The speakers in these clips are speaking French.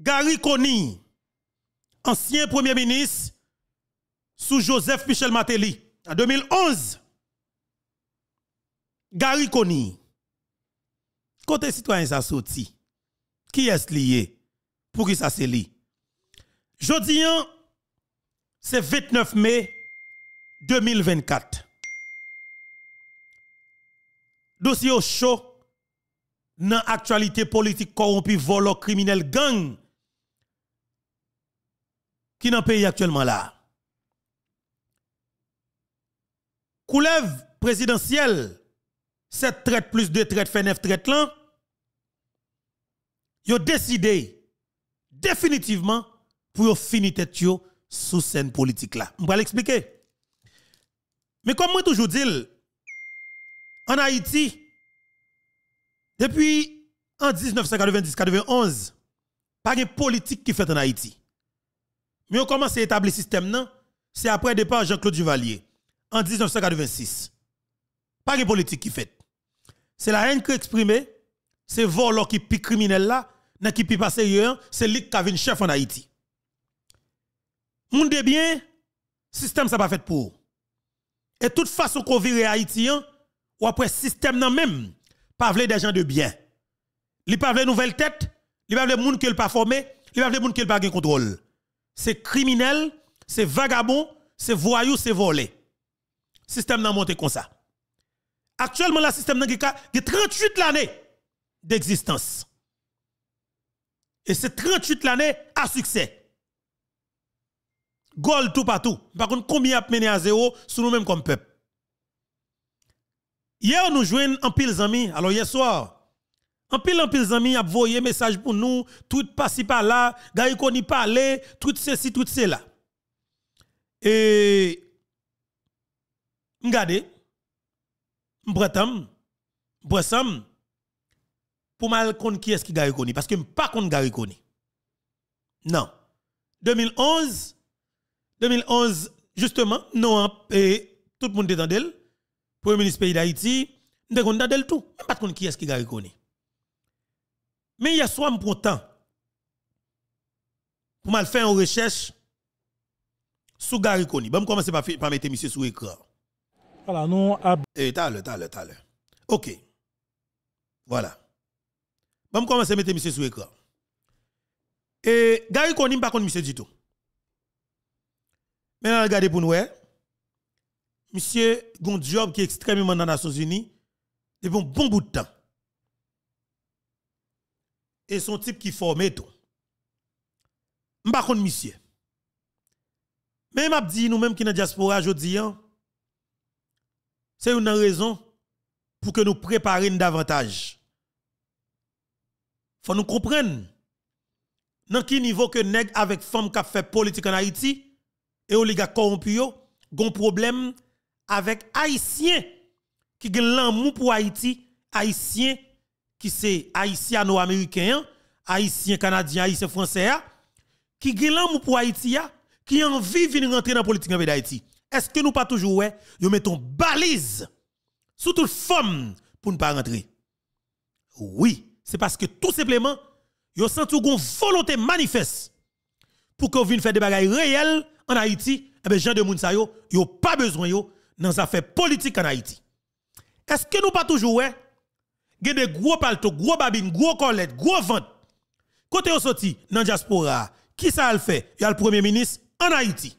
Gary Koni, ancien Premier ministre sous Joseph Michel Matéli, en 2011. Gary Koni, côté citoyen ça sorti, qui est lié pour qui ça se lié? Jeudi, hein, c'est 29 mai 2024. Dossier au chaud dans l'actualité politique corrompue, vol criminel gang qui dans le pays actuellement là. Coulève présidentielle, 7 traites plus 2 traites fait 9 traites là, Yo décidé définitivement pour finir tête sous scène politique là. Je vais l'expliquer. Mais comme moi toujours dis, en Haïti, depuis en 1990-91, pas de politique qui fait en Haïti. Mais on commence à établir le système, c'est après le départ de Jean-Claude Duvalier, en 1986. Pas de politique qui fait. C'est la haine qui est exprimée, c'est vol qui est criminel là, criminel, qui est pas sérieux, c'est lui qui a un chef en Haïti. Monde bien, système n'est pas fait pour. Et toute façon qu'on vire Haïtien, hein, ou après le système nan même, pas des gens de bien. Li pas nouvelle tête, li pas de gens qui pas formé, li pas de moun qui pas gen contrôle c'est criminel, c'est vagabond, c'est voyou, c'est volé. Système n'a monté comme ça. Actuellement, le système n'a 38 l'année d'existence. Et c'est 38 l'année à succès. Gol tout partout. Par contre, combien a mené à zéro sur nous-mêmes comme peuple? Hier, nous jouons en pile, amis. Alors, hier soir, en pile, en pile, zami, a voyé message pour nous, tout si par là, Gary Koni parle, tout ceci, tout cela. Et, regardez, m'bretam, m'bressam, pour mal connaître qui est-ce qui Gary Koni, parce que pas contre Gary Koni. Non. 2011, 2011, justement, non, hein, et tout le monde est dans Premier ministre pays d'Haïti, nous avons tout. Même pas contre qui est-ce qui Gary Koni. Mais hier soir, je prends temps pour faire une recherche sur Gary Koni. Je vais commencer par, mettre M. sur l'écran. Voilà, nous, Ab... Et eh, t'as le, t'as OK. Voilà. Je vais commencer à mettre monsieur sur l'écran. Et Gary sais pas contre, monsieur du tout. Maintenant, regardez pour nous. Hein. Monsieur, a qui est extrêmement dans les Nations Unies depuis un bon bout de temps et son type qui forme tout. M'pa contre monsieur. Mais m'a dit nous même qui dans diaspora jodi hein, c'est une raison pour que nous préparions davantage. Faut nous comprendre dans quel niveau que nèg avec femme qui fait politique en Haïti et oligarque corrompu gon problème avec Haïtiens. qui gen l'amour pour Haïti, Haïtiens qui c'est ou américain haïtien canadien, haïtien français, qui ont pour Haïti, qui ont envie de rentrer dans la politique d'Haïti. Est-ce que nous pas toujours, ouais, nous mettons balise sous toute forme pour ne pas rentrer? Oui, c'est parce que tout simplement, yo sent une volonté manifeste pour qu'on vienne faire des bagailles réelles en Haïti. Eh bien, gens de Mounsa, yo, yo pas besoin yo dans affaires politiques en Haïti. Est-ce que nous pas toujours, ouais, gen gros palto, gros babine, gros collet, gros vente. Côté au sorti dans diaspora, qui ça le fait Il y a le premier ministre en Haïti.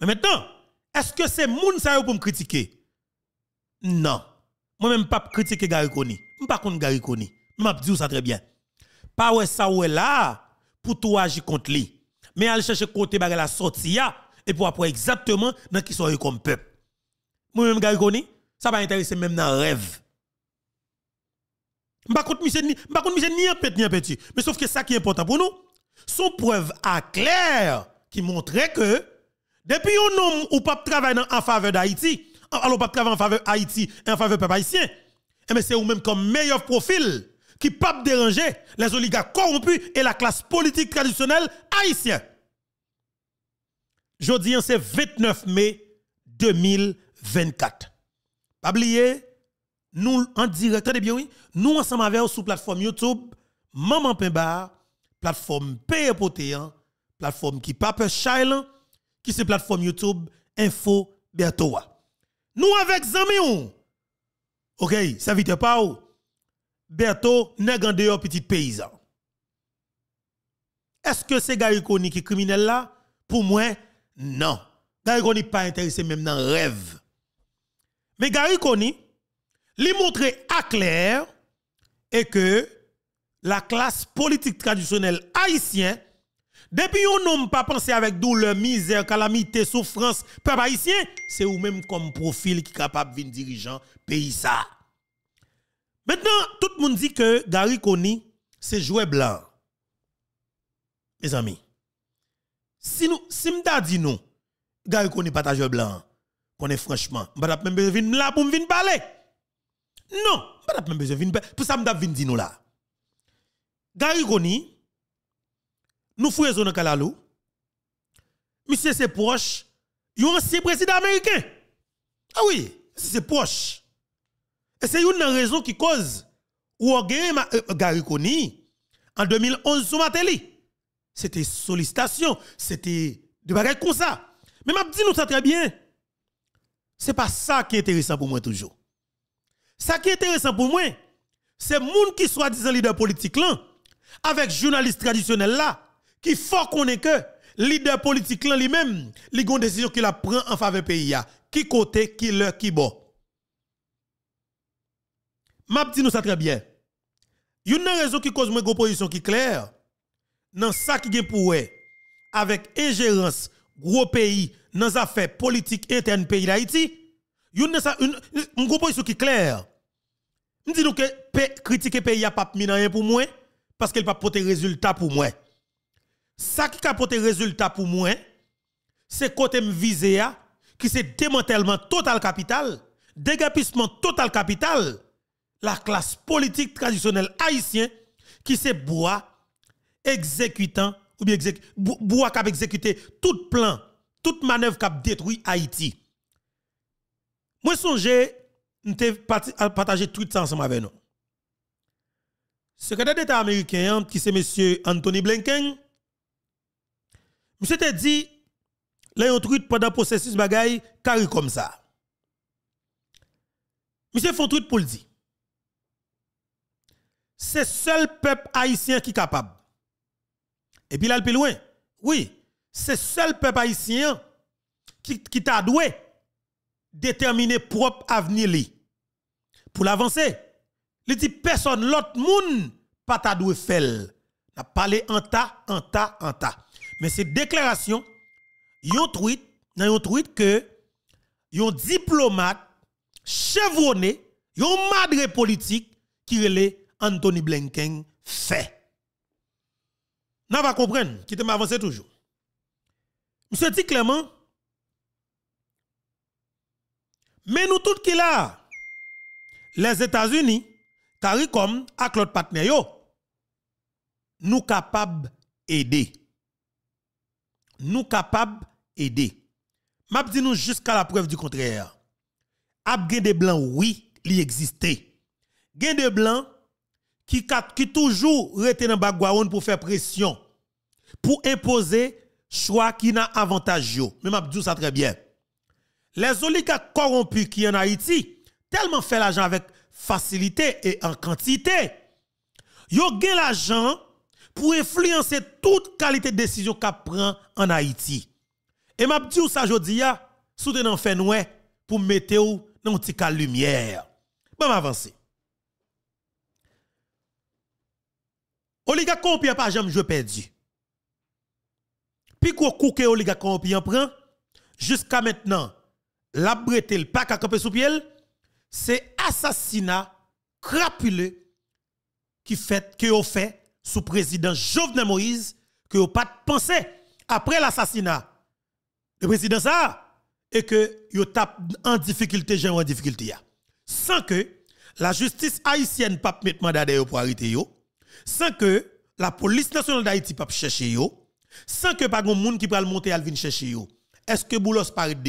Mais maintenant, est-ce que c'est moun ça pour me critiquer Non. Moi même pas critiquer Gary Koni. Je pas contre Gary Koni. M'a dit ça très bien. Pas wè ça ouais là pour toi agir contre lui. Mais elle cherche côté bagay la sortie et pour apprendre exactement dans qui sont comme peuple. Moi même Gary Koni, ça va intéresser même dans rêve. Par contre, monsieur, contre, monsieur, ni un petit, ni petit. Mais sauf que ça qui est important pour nous, son preuve à clair qui montrait que, depuis un homme ou pas travaille en faveur d'Haïti, alors pas travaille en faveur d'Haïti et en faveur des haïtien, mais eh ben, c'est ou même comme meilleur profil qui pas déranger les oligarques corrompus et la classe politique traditionnelle haïtienne. Jeudi, c'est 29 mai 2024. Pas oublier, nous en direct, de bien oui, nous ensemble avec vous sur plateforme YouTube, Maman Pemba, plateforme Paye Potéan, hein, plateforme qui Pape Child, hein, qui c'est plateforme YouTube Info Bertoa. Nous avec Zamion. OK, ça vite pas ou. Berto n'est en petit paysan. Est-ce que c'est Gariconi qui est criminel là Pour moi, non. n'est pas intéressé même dans rêve. Mais Koni. Li montrer à clair et que la classe politique traditionnelle haïtienne, depuis on n'a pas pensé avec douleur, misère, calamité, souffrance, peuple haïtien, c'est ou même comme profil qui est capable de dirigeant pays ça. Maintenant, tout le monde dit que Gary Kony, c'est jouet blanc. Mes amis, si nous, si dit non Gary pas jouet blanc, franchement, là pour me parler. Non, pas même besoin de Pour ça, je vais dire nous là. Gary Coni nous faisons dans Kalalou. Monsieur, c'est proche. Il un ancien président américain. Ah oui, c'est proche. Et c'est une raison qui cause ou a euh, Gary en 2011 sur télé. C'était sollicitation, c'était de bagages comme ça. Mais je dis nous ça très bien. C'est pas ça qui est intéressant pour moi toujours. Ce qui est intéressant pour moi, c'est monde qui soit disant leader politique là, avec journaliste traditionnel là, qui faut qu'on est que leader politique là lui-même, les gon décision qu'il a prend en faveur pays Qui côté, qui leur, qui bon. M'a dit nous ça très bien. Une raison qui cause une position qui claire dans ça qui est pour avec ingérence gros pays dans affaires politiques internes pays d'Haïti. il y a une, une qui qui claire je dis donc que critiquer pays a pas mis rien pour moi parce qu'il pas porter résultat pour moi. Ça qui a porté résultat pour moi, c'est côté visé qui c'est démantèlement total capital, dégapissement total capital, la classe politique traditionnelle haïtienne qui c'est bois exécutant ou bien bois tout plan, toute manœuvre a détruit Haïti. Moi songe nous avons partagé tout ça ensemble avec nous. Secrétaire d'État américain, qui c'est M. Anthony Blinken, monsieur t'a dit, là, yon tweet pendant le processus bagay, carré comme ça. Monsieur font tweet pour le dire. C'est seul peuple haïtien qui est capable. Et puis là, le plus loin, oui, c'est seul peuple haïtien qui, qui t'a doué déterminer propre avenir li. Pour l'avancer, il dit personne, l'autre monde, pas ta doué faire. N'a parlé en ta, en ta, en ta. Mais ces déclarations, yon tweet, nan yon tweet que yon diplomate chevronné, yon madre politique qui relè Anthony Blinken fait. N'a pas comprendre, qui te m'avancer toujours. Monsieur dit clairement, mais nous tous qui là, les États-Unis, CARICOM, à Claude partenaire, nous sommes capables d'aider. Nous sommes capables d'aider. Je dit nous jusqu'à la preuve du contraire. Abgen des Blancs, oui, il existait. Gen de Blancs qui, qui toujours rete dans bagouaoun pour faire pression, pour imposer choix qui n'a yo. Mais m'a dit ça très bien. Les oligarques corrompus qui en Haïti, tellement fait l'argent avec facilité et en quantité, ont gen l'argent pour influencer toute qualité de décision qu'a prend en Haïti. Et m'a dit ça jodi a, soutenant fait nous pour mettre ou dans petit lumière. Bon avancer. corrompus corrompu pas jamais joué perdu. Puis quoi les oligarques corrompus en prend jusqu'à maintenant la pas le pas camper sous pied, c'est assassinat crapuleux qui fait que ont fait sous président Jovenel Moïse que n'ont pas pensé après l'assassinat le président ça et que vous tape en difficulté gens en difficulté sans que la justice haïtienne pas mettre mandat pour arrêter yo sans que la police nationale d'Haïti pas chercher yo sans que pas grand monde qui va le monter à venir chercher yo est-ce que Boulos parle de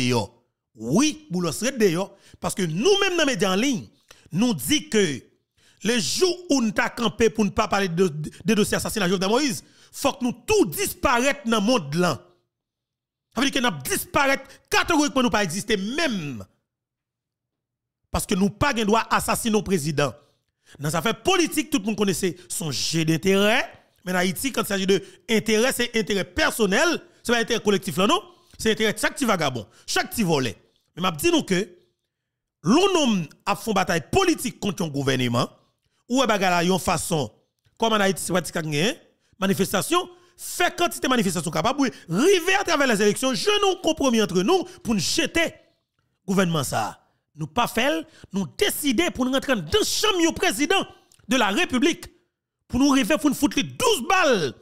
oui, vous le d'ailleurs, parce que nous-mêmes dans les médias en ligne, nous dit que le jour où nous t'a campé pour ne pas parler de, de, dossier assassinat Jovenel Moïse, faut que nous tout disparaître dans le monde là. Ça veut dire que nous disparaissons, catégoriquement nous pas exister même. Parce que nous pas le droit assassiner nos présidents. Dans les affaires politiques, tout le monde connaissait son jeu d'intérêt. Mais en Haïti, quand il s'agit d'intérêt, c'est intérêt personnel. n'est pas intérêt collectif là, non? c'est intérêt chaque petit vagabond, chaque petit volet. Mais m'a dit nous que l'on a fait une bataille politique contre un gouvernement ou a bagala yon façon comme en Haïti une hein? manifestation fait quantité manifestation capable river à travers les élections je nous compromis entre nous pour nous jeter gouvernement ça nous pas faire nous décider pour nous rentrer dans champ du président de la République pour nous arriver pour nous foutre 12 balles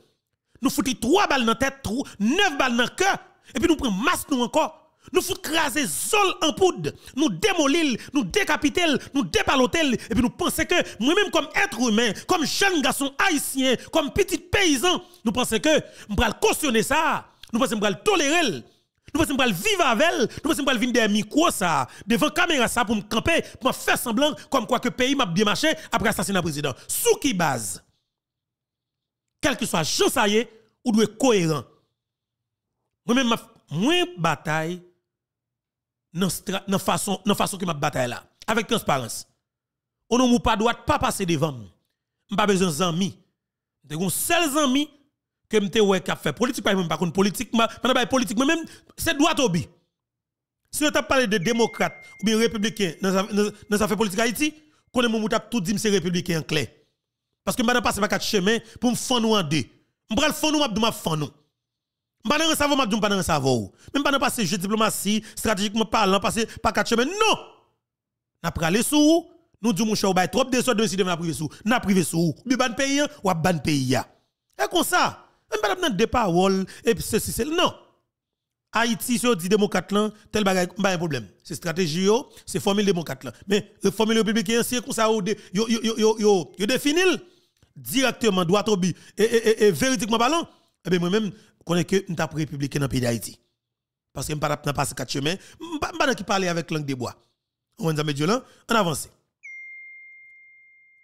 nous foutre 3 balles dans tête 9 balles dans cœur et puis nous prenons masse nous encore. Nous foutons craser zol en poudre, nous démolir, nous décapiter, nous dépaloter, et puis nous pensons que moi-même comme être humain, comme jeune garçon haïtien, comme petit paysan, nous pensons que nous devons cautionner ça, nous pensons que nous tolérer, nous pensons que nous vivre avec elle, nous pensons que nous vivre des micros ça, devant caméra ça pour me camper, pour me faire semblant comme quoi que le pays m'a bien marché après assassinat président. Sous qui base? Quel que soit Jean ou doit être cohérent. Moi-même, moins bataille dans la façon, façon que ma bataille là, avec transparence. On ne m'a pas droit pas passer devant moi. Pas besoin d'amis. De gon seuls amis que m'te ouais a fait politique pas même pas contre politique, pas politique même c'est droit au Si on t'a parlé de démocrate ou bien républicain dans ça fait politique Haïti, qu'on mon mouta tout dit c'est républicain en clair. Parce que madame passe pas quatre chemins pour me faire en deux. M'bral faire nous m'a m'a faire je ne pas dans je ne pas Même pas passer jeu diplomatie, stratégiquement parlant, passer pas quatre chemins. Non! N'a pris sous, nous disons, mon cher, trop de sortes de décider de privé sous. N'a privé sous. Bi ban pays, ou ban pays. Et comme ça, même pas de des paroles, et ceci, c'est. Non! Haïti, si on dit démocrate, tel bagay, pas un problème. C'est stratégie, c'est formule démocrate. Mais la euh, formule républicaine, c'est comme ça, yo définit directement, droit au but, et, et, et, et parlant, eh bien, moi-même, connais que nous avons républicain dans le pays d'Haïti. Parce que nous pas passer quatre chemins, nous pas qui parler avec langue des bois. On va dire là, on avance.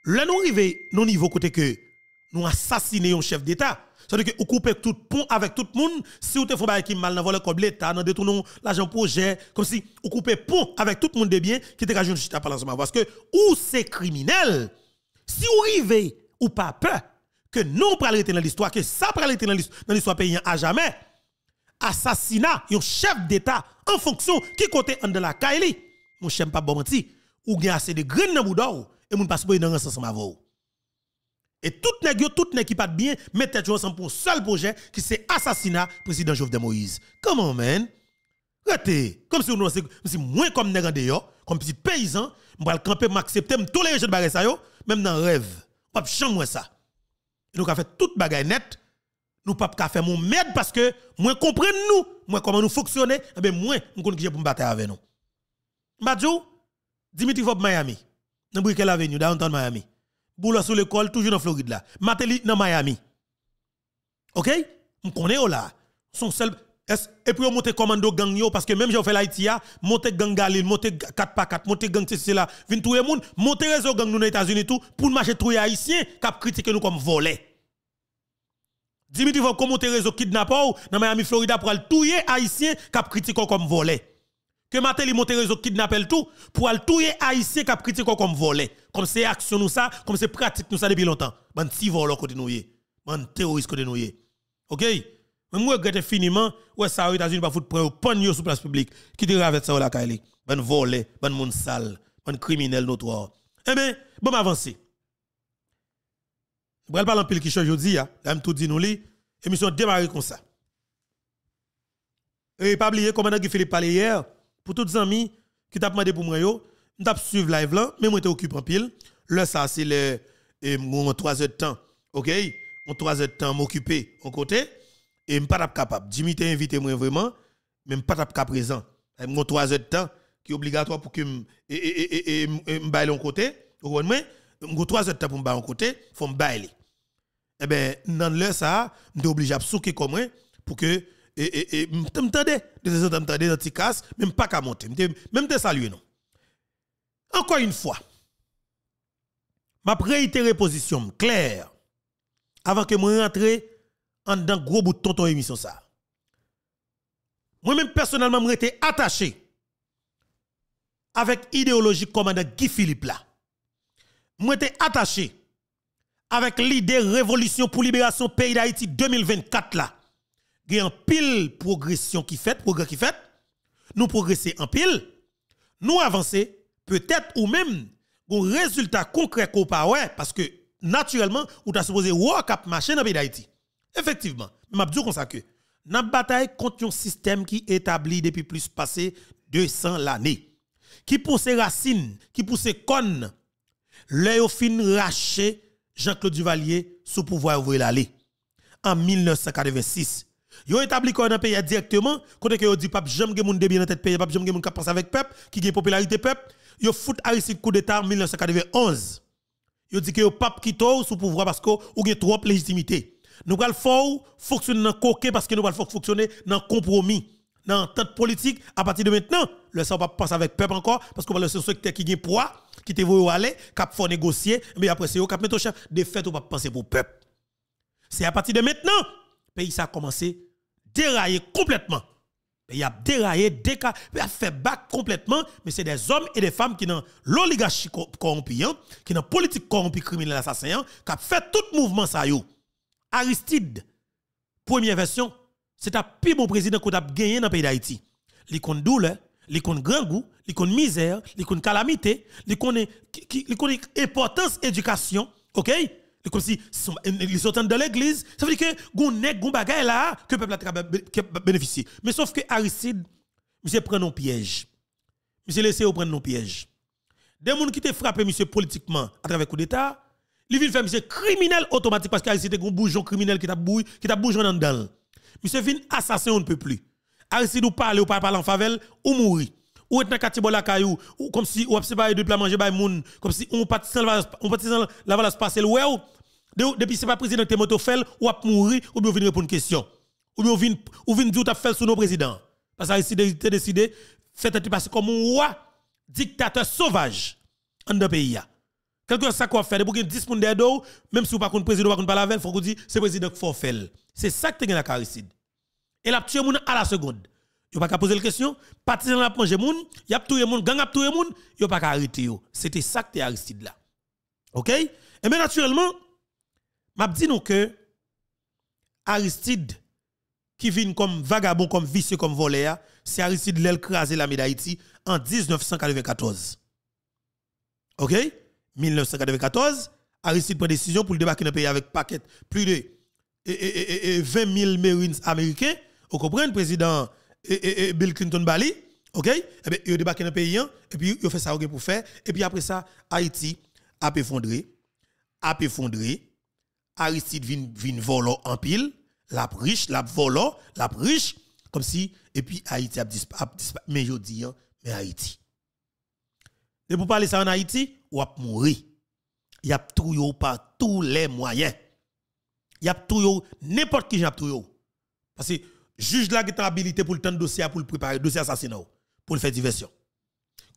Là nous arrivons au niveau côté que nous assassinons un chef d'État. C'est-à-dire que vous coupez tout pont avec tout le monde. Si vous faites qui mal dans corps de l'État, dans détournons l'argent projet, comme si vous coupez pont avec tout le monde de bien qui était à par l'ensemble. Parce que où c'est criminel, si vous arrivez ou pas peur, que nous prenons dans l'histoire, que ça prend dans l'histoire paysan à jamais. Assassinat, un chef d'État en fonction qui côté en de la Kaili. Mon chef pas bon menti, ou bien assez de grain dans boudou et mon passeport dans ensemble pas vous. Et tout nèg yo, tout nèg qui pas bien, mettez vous ensemble pour un seul projet qui c'est assassinat président Jovenel Moïse. Comment man? Rete, comme si nous si moins comme nèg en comme petit paysan, m'pral camper m'accepter, me tolérer je de ça yo, même dans rêve. Pas chambre ça nous avons fait toute bagaille net. Nous ne pouvons pas faire mon merde parce que moi comprendre nous, moi comment nous fonctionner, Et eh bien moi, nous connaissons pour me battre avec nous. Mbadjou, Dimitri Vob Miami, dans Brickell Avenue, downtown Miami. Boulot sous l'école, toujours dans Floride là. Matéli dans Miami. OK? Je connaît oh là. Son seul et puis on monter commando gang yo parce que même j'ai fait l'Haïti monte gang Galil monter 4 x 4 monte gang c'est là vinn tout le monde monte réseau gang nous aux États-Unis tout pour marcher tout haïtien cap critiquer nous comme volé Dimitri va monter réseau kidnapper dans Miami Florida pour aller touyer haïtien cap critiquer comme volé que Matéli monte réseau kidnapper tout pour aller touyer haïtien cap critiquer comme volé comme c'est action nous ça comme c'est pratique nous ça depuis longtemps ban si vol côté nous ban terroriste côté nous OK je regrette finement ouais, ça, aux États-Unis, pas foutre prendre au pognon sur place publique, qui te avec ça, la Kaili. Ben volé, ben moun sale, ben criminel notoire. Eh ben bon, avancer. Je parle en pile qui change aujourd'hui, là, je tout dit nous li, émission démarré comme ça. Et pas oublier, commandant Guy Philippe parlait hier, pour tous les amis qui t'ont demandé pour moi, yo, m'tap suivre live là, mais moi t'es occupé en pile. Là, ça, c'est le, et, mon 3 heures de temps, ok? Mon 3 heures de temps m'occuper, en côté et suis pas capable. Jimmy t'a invité moi vraiment, mais pas capable présent. Il me 3 heures de temps qui est obligatoire pour que et me baille en côté. Vous moi, mon 3 heures de temps pour me bailler en côté, faut me bailler. Eh ben dans l'heure ça, je suis obligé comme moi pour que et et m'entendais, de temps en temps dans casse, même pas qu'à monter, même te saluer non. Encore une fois, ma réitérer position claire avant que je rentre en dans gros bout de tonton émission ça. Moi-même personnellement, je suis attaché avec idéologie commandant Guy Philippe là. Moi suis attaché avec l'idée révolution pour libération pays d'Haïti 2024 là. Il y a pile progression qui fait, progrès qui fait. Nous progresser en pile, nous avancer peut-être ou même un résultat concret qu'on pas parce que naturellement, on t'a supposé ouais cap marcher dans pays d'Haïti. Effectivement, je m'a dit comme ça que la bataille contre un système qui est établi depuis plus passé 200 l'année, qui pousse racines, qui pousse connes, l'œil fin raché Jean-Claude Duvalier sous pouvoir ouvrir l'aller. En 1986, Yo établi quoi dans pays directement, côté que yo dit pape j'aime moun de bien dans tête pays, pape j'aime gen moun qui pense avec peuple, qui gagne popularité peuple, yo fout un coup d'état en 1991. Yo dit que le pape qui sous pouvoir parce que ou trop trop légitimité. Nous allons fonctionner dans coquet parce que nous allons fonctionner dans compromis, dans entente politique. À partir de maintenant, le ça va passer avec peuple encore parce que le secteur qui gagne poids, qui te voit aller, qui négocier, mais après c'est au cap mettre au chef, des faits ou pas penser pour peuple. C'est à partir de maintenant, le pays a commencé dérailler complètement. Il a déraillé, déca, il a fait bac complètement, mais c'est des hommes et des femmes qui dans l'oligarchie corrompue, hein, qui dans la politique corrompue, criminelle, assassin, hein, qui ont fait tout mouvement ça. Yo. Aristide, première version, c'est un plus bon président qu'on a gagné dans le pays d'Haïti. Il une douleur, il une grand goût, il une misère, il une calamité, il importance éducation, OK Il compte si ils sortent de l'église, ça veut dire que vous nèg pas bagay là que peuple a bénéficié. Mais sauf que Aristide, monsieur prend nos piège. Monsieur laissé prendre nos pièges. Des gens qui te frappé monsieur politiquement à travers coup d'état, Li vin fè monsieur criminel automatique parce qu'il était un bougeon criminel qui t'a bouillé, qui t'a bougeon en dedans. Monsieur vin assassin on ne peut plus. Haïti nous parle ou pas parler en favelle ou mourir. Ou être dans quartier bolakayou ou comme si ou séparé de plat manger moun, comme si on pas on pas la valeur passer le que depuis c'est pas président qui moto fait ou a mourir ou bien venir répondre une question. Ou bien vin ou vin dire t'a fait sous nos présidents. Parce qu'Haïti décidé fait passer comme un roi dictateur sauvage en dans pays Quelqu'un sa ça faire fait, pour 10 personnes derrière même si vous pas le président, vous contre pas la faut qu'on dise, c'est président qui faut C'est ça que tu as la Aristide. Et la tué moun à la seconde. n'avez pas qu'à poser la question, partisan a manger moun, y a tué moun, gang a tué moun, pas qu'à arrêter C'était ça que Aristide là. OK Et bien naturellement, m'a dit nous que Aristide qui vient comme vagabond, comme vicieux, comme voleur, c'est Aristide l'el écrasé la médaille en 1994. OK 1994, Aristide prend décision pour le débarquer dans le pays avec paquet plus de 20 000 Marines américains. Vous comprenez, président Bill Clinton Bali, ok? Et eh bien, il débarque dans le pays, hein, et puis il fait ça pour faire. Et puis après ça, Haïti a effondré, a effondré. Aristide vient vin voler en pile, la riche, la volant, la riche, comme si, et puis Haïti a disparu. Mais je dis, hein, mais Haïti. Et pour parler ça en Haïti, ou ap mourir. Y a tout par tous les moyens. Y a tout n'importe qui y a Parce que juge là qui est habilité pour le temps dossier pour le préparer dossier assassinat pour le faire diversion.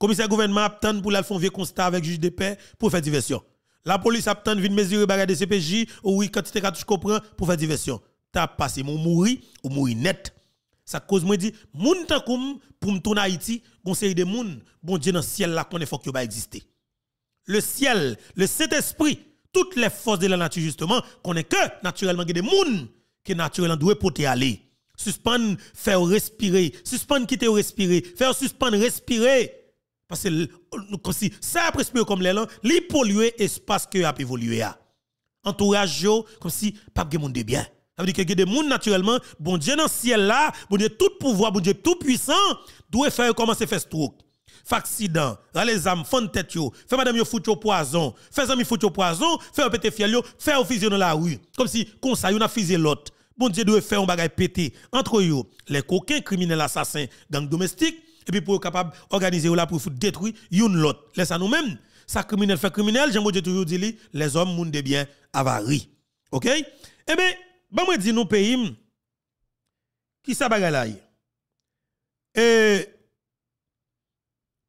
Commissaire gouvernement attend pour la vieux constat avec juge de paix pour faire diversion. La police attend vient mesurer bagarre de CPJ ou oui quantité cartouche comprends pour faire diversion. T'as passé mon mouri ou mouri net. Ça cause moi dit moun comme pour me tourner Haïti conseil des bon Dieu dans le ciel là qu'on est faut qu'il va exister. Le ciel, le Saint-Esprit, toutes les forces de la nature justement, qu'on est que naturellement des mouns qui naturellement doivent porter aller. Suspendre, faire respirer, suspendre quitter respirer, faire suspendre respirer parce que si ça a presque comme l'élan, li polluer espace que a évolué a. Entourage comme si pas de monde de bien. Ça veut dire que des monde naturellement, bon Dieu dans le ciel là, bon Dieu tout pouvoir, bon Dieu tout puissant, doit faire commencer faire stroke. Fait accident, les âmes, fond tête yo, fait madame yo fout yo poison, fait ami fout yo poison, fait un pété fiel yo, fait un fusion dans la rue. Comme si, comme ça, yon a fusé l'autre. Bon Dieu doit faire un bagay pété. Entre yo, les coquins, criminels, assassins, gang domestiques, et puis pour être capable d'organiser là pour détruire une l'autre. Laisse à nous-mêmes. Ça criminel fait criminel, j'aime dire toujours dit les hommes moun de bien avari. OK Eh bien, ben moi dis nous pays qui ça bagay là. Et,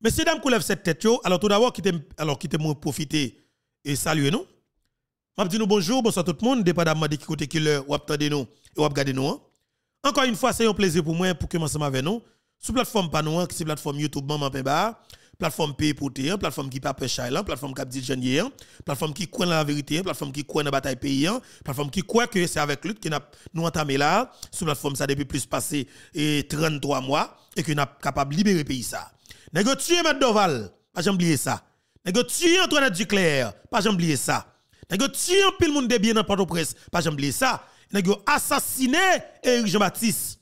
messieurs, dames, qui lèvent cette tête, alors tout d'abord, quittez-moi profiter et saluer nous. Je dis nous bonjour, bonsoir tout le monde, dépendamment de qui côté qui l'heure, ou attendez nous et ou nous. Hein. Encore une fois, c'est un plaisir pour moi pour que ensemble avec nous. Sur plateforme Panouan, hein, qui plateforme YouTube, Maman Pemba, plateforme Pays pour plateforme qui pape la hein, plateforme qui dit Janier, plateforme qui croit la vérité, plateforme qui croit la bataille pays, plateforme qui croit que c'est avec lutte qui nous entamé là. Sur plateforme, ça depuis plus passé 33 mois et que nous capable de libérer le pays. ça. Nègre tué Matt Doval, pas oublié ça. ça. Nègre tué Antoinette Duclair, pas oublié oublier ça. Nègre tué un pile monde de bien dans port au pas j'en oublier ça. Nègre assassiné Éric Jean-Baptiste,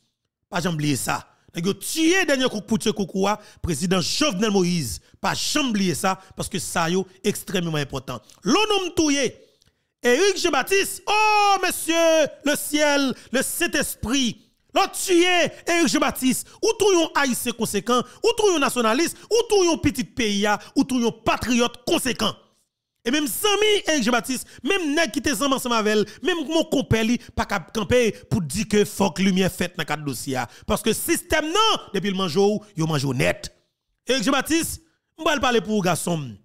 pas oublié ça. ça. a tué Daniel coup Koukoua, président Jovenel Moïse, pas oublié ça parce que ça est extrêmement important. L'homme tué Éric Jean-Baptiste, oh monsieur, le ciel, le Saint-Esprit tu tué Eric Jean-Baptiste, ou tout yon haïtien conséquent, ou tout yon nationaliste, ou tout yon petit pays, ou tout yon patriote conséquent. Et même Sami Eric Jean-Baptiste, même nèg qui te zam ensemble même mon compère pas cap camper pour dire que faut lumière faite dans cadre dossier ah. parce que système non depuis le manjou, yon manjou net. Eric Jean-Baptiste, m'bal parler pour garçon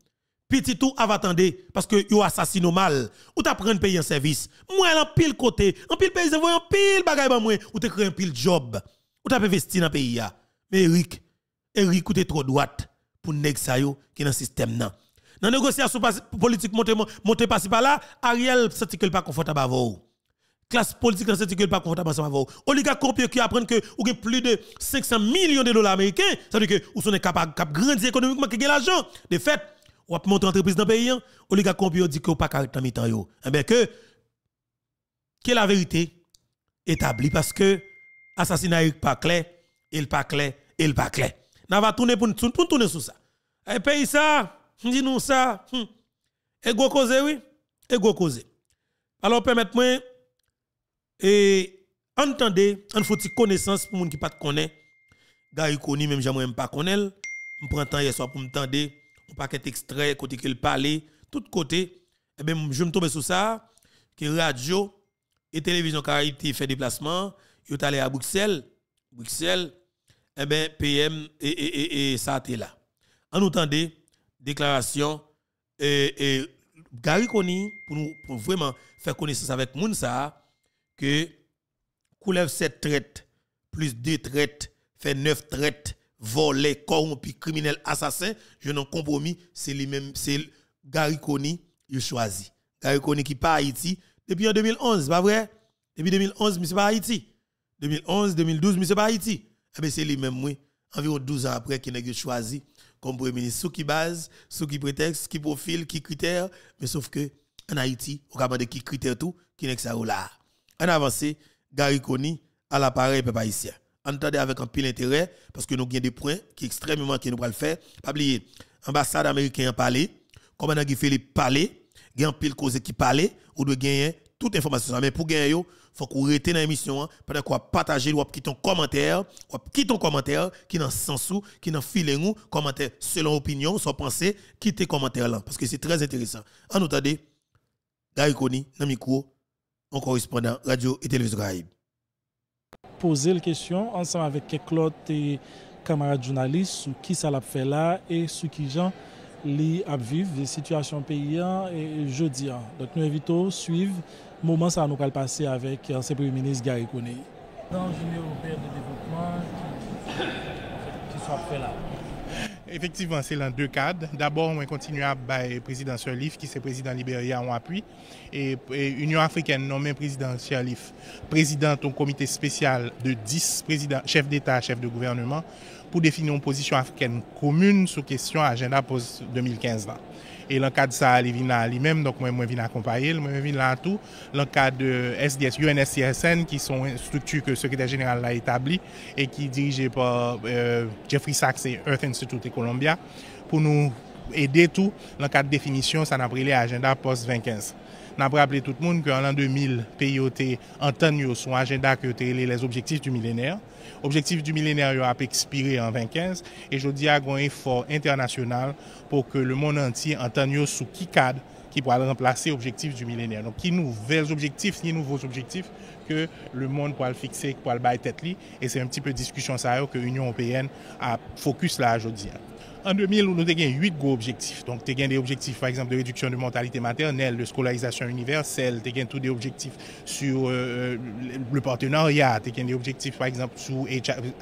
petit tout avant attendre parce que yo assassino mal ou t'a prendre pays en service moi en pile côté en pile pays en pile bagaille ban moi ou t'es créé un pile job ou t'a investi dans pays ya mais Eric Eric ou t'es trop droite pour nèg sa yo qui dans système nan dans négociation politique monter pas par par là Ariel senti que pas confortable avec classe politique ne cette pas confortable à avec vous. Oligarque corrompu qui apprennent que ou avez plus de 500 millions de dollars américains, ça veut dire que ou sont capables de grandir économiquement qui l'argent. De fait, ou à montrer entreprise dans le pays, ou les gars qui dit que pas carré pas temps yo. Eh que, la vérité établie parce que assassinat n'est pas clair, il pas clair, il pas clair. on va tourner pour tourner sur ça. Et eh, pays ça, dis nous ça, hum. et go oui, et go Alors permettez-moi et entendez, on faut connaissance pour moun qui pas connaît. il connaît même j'aimerais pas connaître. Je prends temps hier soir pour me paquet extrait, côté qu'il parlait, tout côté. et eh ben je me tombe sur ça, que radio et télévision Caraïbes fait déplacement, ils est allé à Bruxelles. Bruxelles, eh ben PM et, et, ça était là. En entendant, déclaration, et, Gary Koni, pour, nous, pour vraiment faire connaissance avec ça que coulève 7 traites, plus 2 traites, fait 9 traites, volé, corrompu, criminel, assassin, je n'en compromis, c'est lui même, c'est Gary Kony, il choisit. Gary qui part Haïti depuis en 2011, pas vrai? Depuis 2011, mais c'est pas Haïti. 2011, 2012, mais c'est pas Haïti. Eh bien, c'est lui même, oui. Environ 12 ans après, qui n'a choisi comme premier ministre, sous qui base, sous qui prétexte, qui profil, qui critère, mais sauf que, en Haïti, on a de qui critère tout, qui n'est que ça là. En avance, Gary à l'appareil, peuple haïtien entendez avec un pile intérêt parce que nous avons des points qui extrêmement qui nous le faire. Pas oublier, ambassade américaine a parlé, commandant Guy Philippe parlé, il y a pile cause qui parlé, ou de gagner toute information. Mais pour gagner, il faut qu'on dans l'émission hein, pendant qu'on partage, ou quitte un commentaire, ou quitte un commentaire qui dans sens ou, qui dans filet ou, commentaire selon opinion, sans penser, quittez commentaire là, parce que c'est très intéressant. En attendant, Gary Koni, dans micro, correspondant radio et télévision poser la question ensemble avec quelques autres camarades journalistes sur qui ça l'a fait là et sur qui gens li ap vivre des situations payantes et jeudi. an. à nou evito Moment ça nous nou passé avec avek Premier Ministre Gary Kouney. Dans Jouni de Développement qui soit là Effectivement, c'est dans deux cadres. D'abord, on continue à le président Sirleaf, qui est président Libéria, en appui, et, l'Union Union africaine nommé président Sirleaf, président d'un comité spécial de 10 présidents, chefs d'État, chefs de gouvernement, pour définir une position africaine commune sur question agenda post 2015. E lankad sa li vin la li menm, donk mwen vin akompaye, mwen vin la tou lankad UNSCSN euh, ki son stoutu ke sekretèr jeneral la etabli e ki dirije pa euh, Jeffrey Sachs e Earth Institute e Columbia pou nou ede tou lankad definisyon sa nabri le ajenda post-2015. Nabri aple tout moun ke an lant 2000, pe yo te an tan yo sou ajenda ke yo te le les objektif du millenèr. Objektif du millenère yo ap ekspire en 2015, e jodi a gwenye for internasyonal pou ke le moun an ti an tan yo sou ki kad ki pou al remplase objektif du millenère. Non ki nouvel objektif, ni nouvel objektif, ke le moun pou al fikse, pou al bay tet li, e se yon petit peu diskusyon sa yo ke Union OPN ap fokus la jodi a. En 2000, nous avons huit gros objectifs. Donc, nous avons des objectifs, par exemple, de réduction de mentalité maternelle, de scolarisation universelle, nous avons tous des objectifs sur euh, le partenariat, nous avons des objectifs, par exemple, sur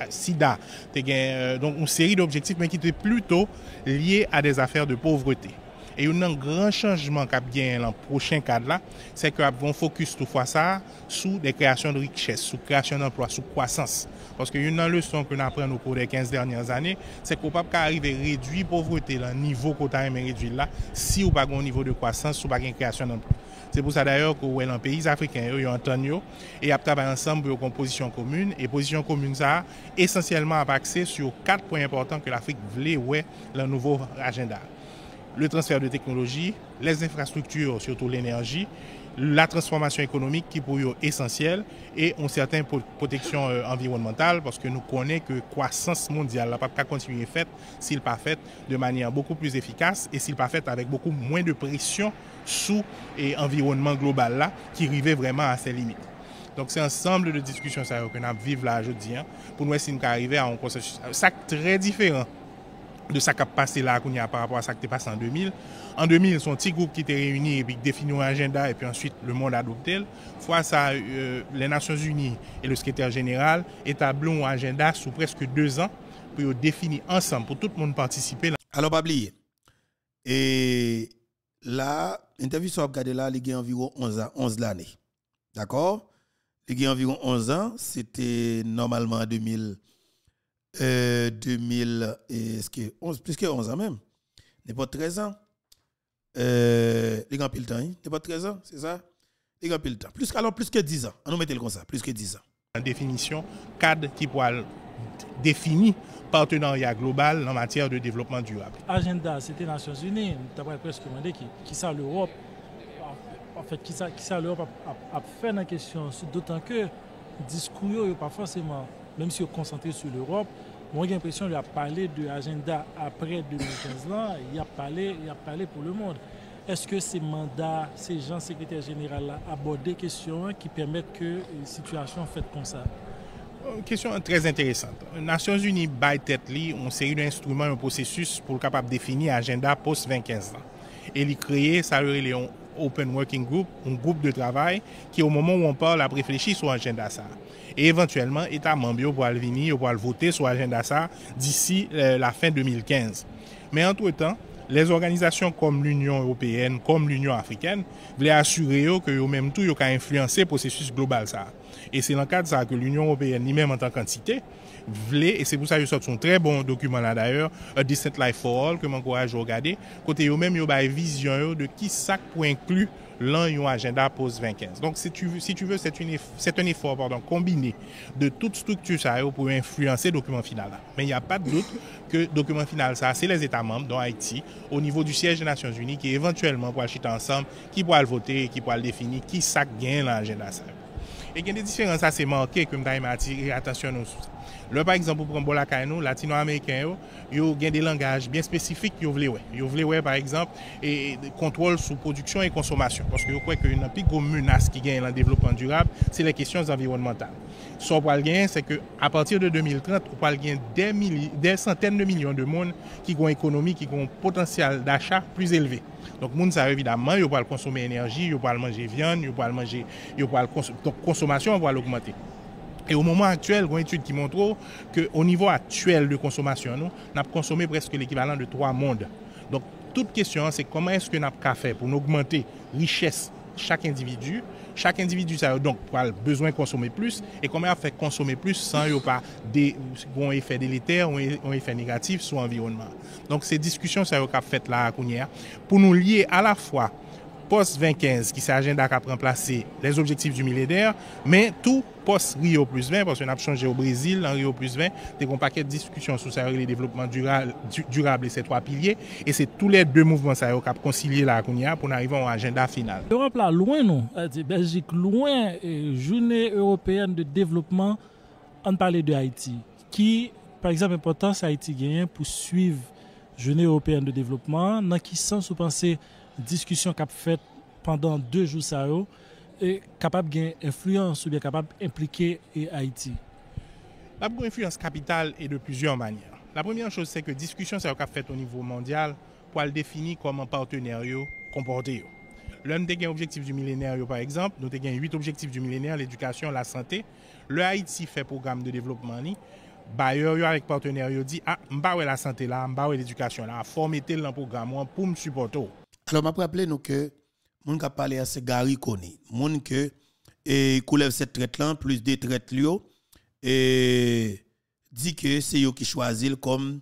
SIDA. Euh, donc, une série d'objectifs, mais qui étaient plutôt liés à des affaires de pauvreté. E yon nan gran chanjman kap gen lan prochen kad la, se ke ap von fokus tou fwa sa sou de kreasyon de rikches, sou kreasyon d'emploi, sou kwasans. Poske yon nan le son ke nan pren nou kou de 15 dernyan zane, se ko pap ka arrive redwi povrete lan nivou kota yon meridvi la, si ou bagon nivou de kwasans, sou bagen kreasyon d'emploi. Se pou sa dayor ko wè lan peyiz Afriken, yon yon tonyo, e ap tabay ansan pou yon kompozisyon komyoun, e kompozisyon komyoun sa, esensyelman ap aksè sou 4 poy importan ke l'Afrik vle wè lan nouvo rajenda. le transfert de technologies, les infrastructures, surtout l'énergie, la transformation économique qui pour eux est essentielle et une certaine protection euh, environnementale parce que nous connaissons que la croissance mondiale n'a pas continuer faite s'il pas faite de manière beaucoup plus efficace et s'il pas faite avec beaucoup moins de pression sous l'environnement global là qui arrivait vraiment à ses limites. Donc c'est ensemble de discussions que nous vivons là aujourd'hui hein. pour nous essayer d'arriver à un sac très différent de ce qui là passé là par rapport à ça qui est passé en 2000. En 2000, son groupe qui était réuni et qui défini un agenda et puis ensuite le monde a adopté. ça euh, les Nations Unies et le secrétaire général établissent un agenda sous presque deux ans pour définissent ensemble, pour tout tout monde participe. Alors, oublier et là, interview sur là, il y environ 11 ans, 11 l'année. D'accord? Il y a environ 11 ans, c'était normalement en 2000 2011, euh, 2000, ce que 11, plus que 11 ans même, n'est pas 13 ans. Euh, les pile temps, hein? n'est pas 13 ans, c'est ça? Les pile temps. alors plus que 10 ans, on ah, nous mettait le comme ça, plus que 10 ans. En définition, cadre qui pourrait définir partenariat global en matière de développement durable. Agenda, c'était Nations Unies, nous avons presque demandé qui, qui ça l'Europe en fait, qui ça, l'Europe a, a, fait la question, d'autant que discours, pas forcément même si on est concentré sur l'Europe, moi j'ai l'impression qu'il a parlé de l'agenda après 2015 là, il a parlé, il a parlé pour le monde. Est-ce que ces mandats, ces gens secrétaires généraux abordent des questions qui permettent que la situation faites comme ça une euh, question très intéressante. Nations Unies by tête ont on série d'instruments, un processus pour capable définir agenda post 2015 Et ils créé, ça un Open Working Group, un groupe de travail qui, au moment où on parle, a réfléchi sur l'agenda ça. Et éventuellement, états membres yon pou alvini, yon pou alvote sou agenda sa d'ici euh, la fin 2015. Mais en tout temps, les organisations comme l'Union Européenne, comme l'Union Africaine, vle assuré yon que yon mèm tout yon ka influence pou se suisse globale sa. Et c'est l'encadre sa que l'Union Européenne, ni mèm en tant qu'entité, vle, et c'est pour ça yon sort son très bon document là d'ailleurs, A euh, Distant Life for All, que m'encourage yon gade, kote yon mèm yon baye vision yon de ki sak pou inclue lan yon agenda post-2015. Donc, si tu veux, c'est un effort kombiné de toutes structures pou influencer le document final. Mais il n'y a pas de doute que le document final, c'est les Etats membres, dont Haïti, au niveau du siège des Nations Unies, qui éventuellement pou acheter ensemble, qui pou all voter, qui pou all définir, qui sacque bien l'agenda. Et il y a des différences assez marquées et attentionnantes. Lè, par exemple, ou pren Bola Kainou, e latino-amèyken yo, yo gen de langaj bien spesifik yo vlewe. Yo vlewe, par exemple, e, e, kontrol sou produksyon et konsomasyon. Parce yo kwek yo nanpik yo mounas ki gen lan devlopan durab, se le kisyons environnemental. So, ou pal gen, se ke a partir de 2030, ou pal gen des centènes de milyon de moun ki gwen ekonomi, ki gwen potensyal d'achat plus élevé. Donk moun sa evidamman, yo pal konsome enerji, yo pal manje vyan, yo pal manje, yo pal konsomasyon, yo pal augmenté. Et au moment actuel, yon étude ki montre ou, ke au niveau actuel de konsommasyon nou, nap konsome preske l'ekivalant de 3 mondes. Donc, tout question, c'est koman eske nap ka fè pou nou augmenter lichès chak individu, chak individu sa yo, donk, pou al bezwen konsome plus, et koman ap fè konsome plus san yo pa de yon effet délite, yon effet negatif sou environnement. Donc, se diskusyon sa yo ka fète la akounyer, pou nou liye a la fwa pos 2015, ki sa agenda kap remplase les objektif du mille d'air, men tou pos Rio plus 20, pos un ap chanje au Brésil, nan Rio plus 20, te kon paket diskution sou sa rèlè développement durable et se trois piliers, et se tou lè dè mouvment sa rèlè kap koncilier la akounia pou nan rèvè an agenda final. Europe la, loin nou, Belgique, loin, jounè européenne de développement an pale de Haïti, ki, par exemple, impotant sa Haïti genyen pou suive jounè européenne de développement, nan ki sens ou panse... diskusyon kap fet pandan 2 jou sa yo e kapab gen influence ou bien kapab implike et Haiti? La poukou influence kapital e de plusieurs manier. La premieran chose se ke diskusyon sa yo kap fet o nivou mondial pou al defini koman parteneryo komporteyo. Lèm te gen objektif du millenaryo par exemple, nou te gen 8 objektif du millenaryo, l'edukasyon, la sante, le Haiti fe program de devlopman ni bayer yo avek parteneryo di a ah, mbawe la sante la, mbawe l'edukasyon la a formete l'an program wan pou msupoto ou. Alors, je rappelle nous que qui ka parlé à ces Gary Koni, mon que et coulève cette traite là plus des traites lio et dit que c'est eux qui choisissent comme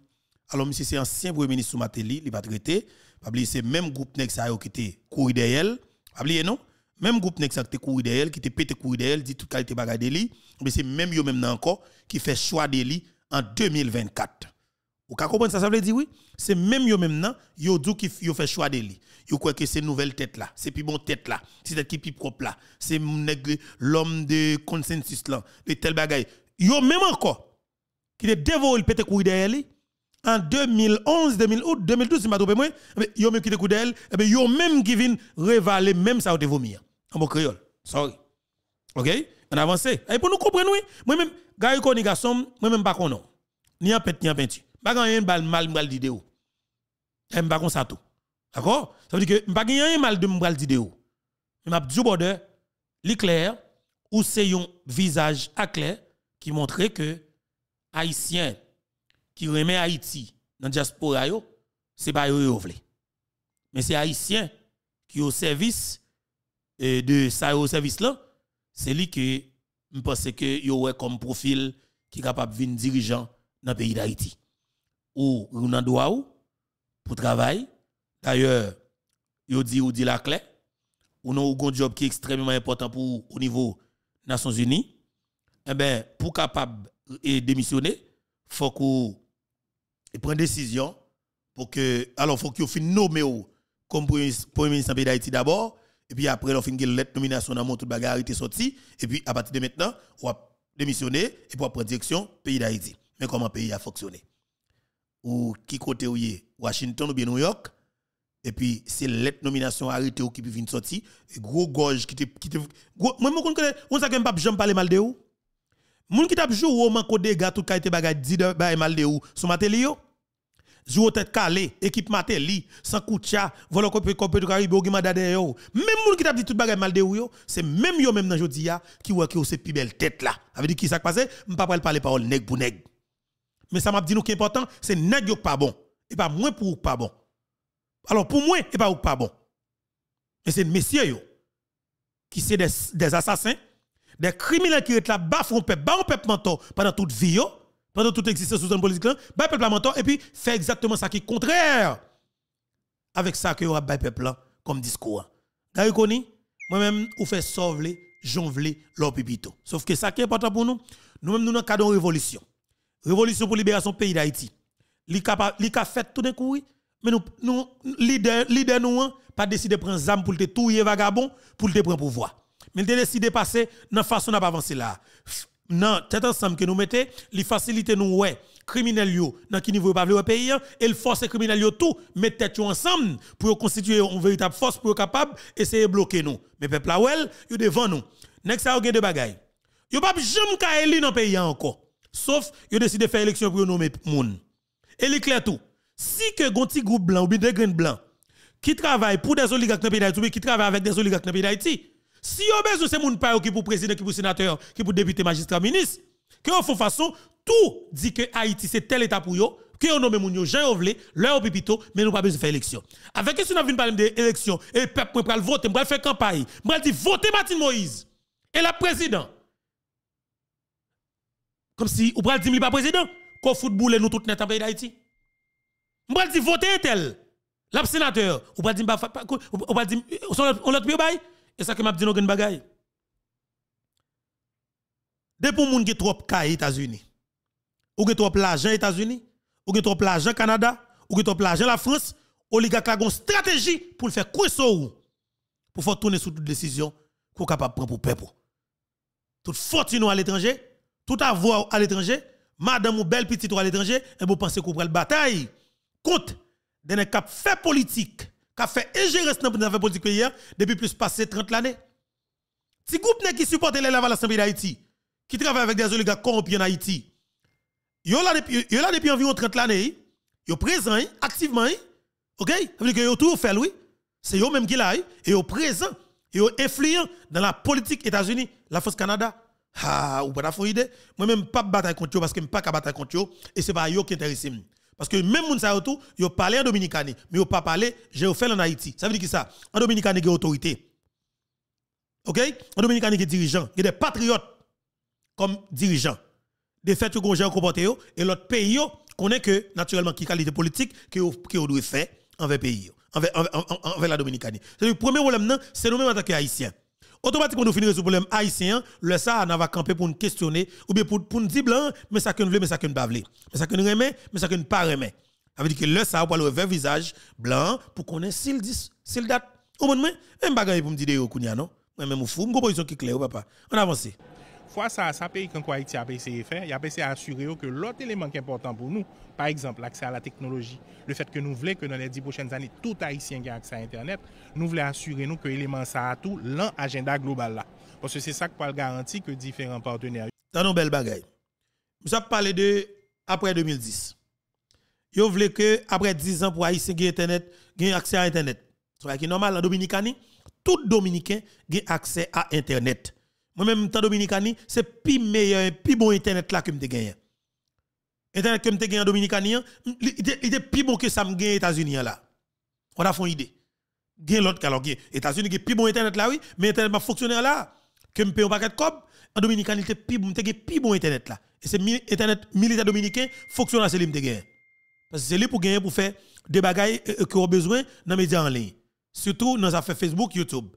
alors si c'est ancien premier ministre soumatelli, il va traiter, pas oublier c'est même groupe nèg ça qui était couru derrière elle, pas oublier non même groupe nèg ça qui était couru derrière elle, qui était pété courir derrière elle, dit toute qualité bagarre de mais c'est même eux même encore qui fait choix de lui en 2024. Vous comprenez ça, ça veut dire oui? C'est même eux même là, yo dit qui yo fait choix de lui yo crois que c'est nouvelle tête là, c'est plus bon tête là, c'est une qui plus propre là, c'est l'homme de consensus là, de tel bagaille. Yo même encore qui est dévoré le pété courir derrière lui en 2011, 2012, si je ne me moi, eh ben, yo même qui te d'elle, et eh ben, yo même qui vient révaler même ça au vomir. En bon créole. Sorry. OK On avance. Et eh, pour nous comprendre oui, moi même gars koni garçon, moi même pas non. Ni en pète ni en peinture. Pas gagner une balle mal mal ne Aime pas comme ça tout. D'accord Ça veut dire que je pas gagné mal de de vidéo. Mais m'a bord de l'éclair ou c'est un visage à clair qui montrait que haïtien qui remet Haïti dans la diaspora ce c'est pas yo Mais c'est haïtien qui au service euh, de ça au service là, c'est lui que je pense que yo comme profil qui est capable de devenir dirigeant dans le pays d'Haïti. Ou, ou ont un droit pour travailler. D'ailleurs, il dit, dit la clé. Ou non, un job qui est extrêmement important pour au niveau des Nations Unies. Pour eh ben, pour capable de démissionner, faut qu'on prenne décision pour que, alors, faut qu'il nommé comme premier ministre pays d'Haïti d'abord. Et puis après, on finit la nomination dans tout bagarre est sorti. Et puis à partir de maintenant, on va démissionner et pour prendre direction pays d'Haïti. Mais comment le pays a fonctionné Ou qui côté ou est Washington ou bien New York et puis c'est l'être nomination arrêtée qui vient de sortir gros gorge qui te qui te moi je connais on ça que pas j'aime parler mal de ou moun qui t'a joué au manko de gars tout qualité bagay dit de mal de ou son matélio joue tête calé équipe matéli sans coutia voilà qu'on peut qu'on peut caribe ou mandat yo même moun qui t'a dit tout bagay mal de ou yo c'est même yo même dans jodia qui ou qui c'est plus belle tête là avait dit qui ça passé m'pas pas parler parole nèg pour nèg mais ça m'a dit nous qu'important important c'est nèg yo pas bon et pas moins pour pas bon alors pour moi, ce n'est pas, pas bon. Mais c'est messieurs qui sont des, assassins, des criminels qui là un peuple, un peuple menton pendant toute vie, pendant toute existence sous un politique, un peuple menton et puis fait exactement ça qui est contraire avec ça que vous peuple là comme discours. Vous Gary moi-même, vous fait sauver, jonvler leur pipito. Sauf que ça qui est important pour nous, nous-mêmes, nous, nous cadre une révolution. Révolution pour libération pays d'Haïti. L'ICA fait tout d'un coup, mais nous, leader, leader nous, hein, pas décidé de prendre zam pour te touiller vagabond, pour te prendre pouvoir. Mais il a décidé de passer dans la façon d'avancer là. Non, tête ensemble que nous mettons, les facilités nous, ouais, criminels yo, dans qui niveau pas le pays, hein, et le force criminels yo tout, mettre tête ensemble pour constituer une véritable force pour capable essayer de bloquer nous. Mais peuple là, well, yo devant nous. Next ça, de bagay. Yo pas jamais ka élu dans pays hein, encore. Sauf, yo décidé de faire élection pour nommer moun. Et clair tout. Si que gonti groupe blanc ou bien des qui travaille pour des oligarques dans le pays d'Haïti, qui travaille avec des oligarques dans le pays d'Haïti, si vous besoin c'est mon pays qui pour président, qui pour sénateur, qui pour député, magistrat, ministre, que vous font façon, tout dit que Haïti c'est tel état pour yo que vous nomme moun gens vle, leur pipito, mais nous pas besoin de faire élection. Avec question, nous avons parler d'élection, et peuple vote vote, pour faire campagne, m'a dit « Vote Martin Moïse, et la président. Comme si, ou pral dire, pas président, qu'on football nous tout net en pays on va dire voter tel. L'ab sénateur, ou pas dire ou pas dire on l'autre et ça que m'a dit nous gagne bagaille. Dès pour moun qui trop aux États-Unis. Ou qui trop l'argent États-Unis, ou qui trop l'argent Canada, ou qui trop l'argent la France, oligarque a une stratégie pour le faire quoi pour faire tourner sous toute décision qu'on capable de prendre pour peuple. Toute fortune à l'étranger, tout avoir à l'étranger, madame ou belle petite à l'étranger, et vous pensez qu'on prend le bataille de ne cap fait politique, qui fait ingérence dans la politique hier depuis plus passé 30 années. si groupe qui supporte les à l'Assemblée d'Haïti, qui travaille avec des oligarques corrompus en Haïti, ils là depuis environ 30 l'année ils sont présents hein, activement, hein, ok? Ça veut dire que tout fait, oui. C'est eux même qui l'a et sont présent et sont dans la politique États-Unis, la France-Canada. Ah, ou pas d'affaire idée. Moi-même, pas bataille contre eux parce que je ne pas bataille contre eux. Et ce n'est pas eux qui intéressent. Hein. Parce que même les gens tout, ils parlé en dominicain, mais ils pas parlé géophile en Haïti. Ça veut dire que ça, en dominicain, il y a autorité. OK En dominicain, il y a des dirigeants, il y a des patriotes comme dirigeants. Des faits que ont comporté et l'autre pays connaît que naturellement qui qualité politique que ont doit faire envers pays, envers, la Dominicaine. C'est le premier problème c'est nous-mêmes en tant haïtiens. Automatiquement, nous finissons le problème haïtien. Le ça, on va camper pour nous questionner, ou bien pour, nous dire blanc, mais ça que nous voulons, mais ça que ne veut pas. Mais ça que nous aimons, mais ça que nous ne pas aimer. Ça veut dire que le ça, on va le visage blanc pour connaître s'il dit, s'il date. Au moins, même pas pour me dire, non? Même fou, je me dire que est claire, papa. On avance fois ça, il a baissé que l'autre élément qui est important pour nous, par exemple l'accès à la technologie, le fait que nous voulons que dans les dix prochaines années, tout Haïtien ait accès à Internet, nous voulons assurer que l'élément ça a tout, l'agenda global là. Parce que c'est ça qui peut garantir que différents partenaires. Dans nos belles bagailles, nous avons parlé de après 2010. Vous voulez que après 10 ans pour Haïtien ait Internet, accès à Internet. C'est normal, la Dominicanie, tout Dominicain ait accès à Internet. Moi-même, en Dominicani, c'est plus meilleur, plus bon Internet là que je gagné. Internet que je gagné en Dominicani, hein, il était plus bon que ça me gagné aux États-Unis hein, là. On a fait une idée. Gagne l'autre, alors États-Unis, qui plus bon Internet là, oui, mais Internet fonctionne fonctionné hein, là. Que me paye un paquet de cob, en Dominicani, il était plus bon, plus bon Internet là. Et c'est Internet militaire dominicain, fonctionne c'est lui qui gagné. Parce que c'est lui pour gagner, pour faire des bagailles euh, euh, que vous besoin dans les médias en ligne. Surtout dans les affaires Facebook, YouTube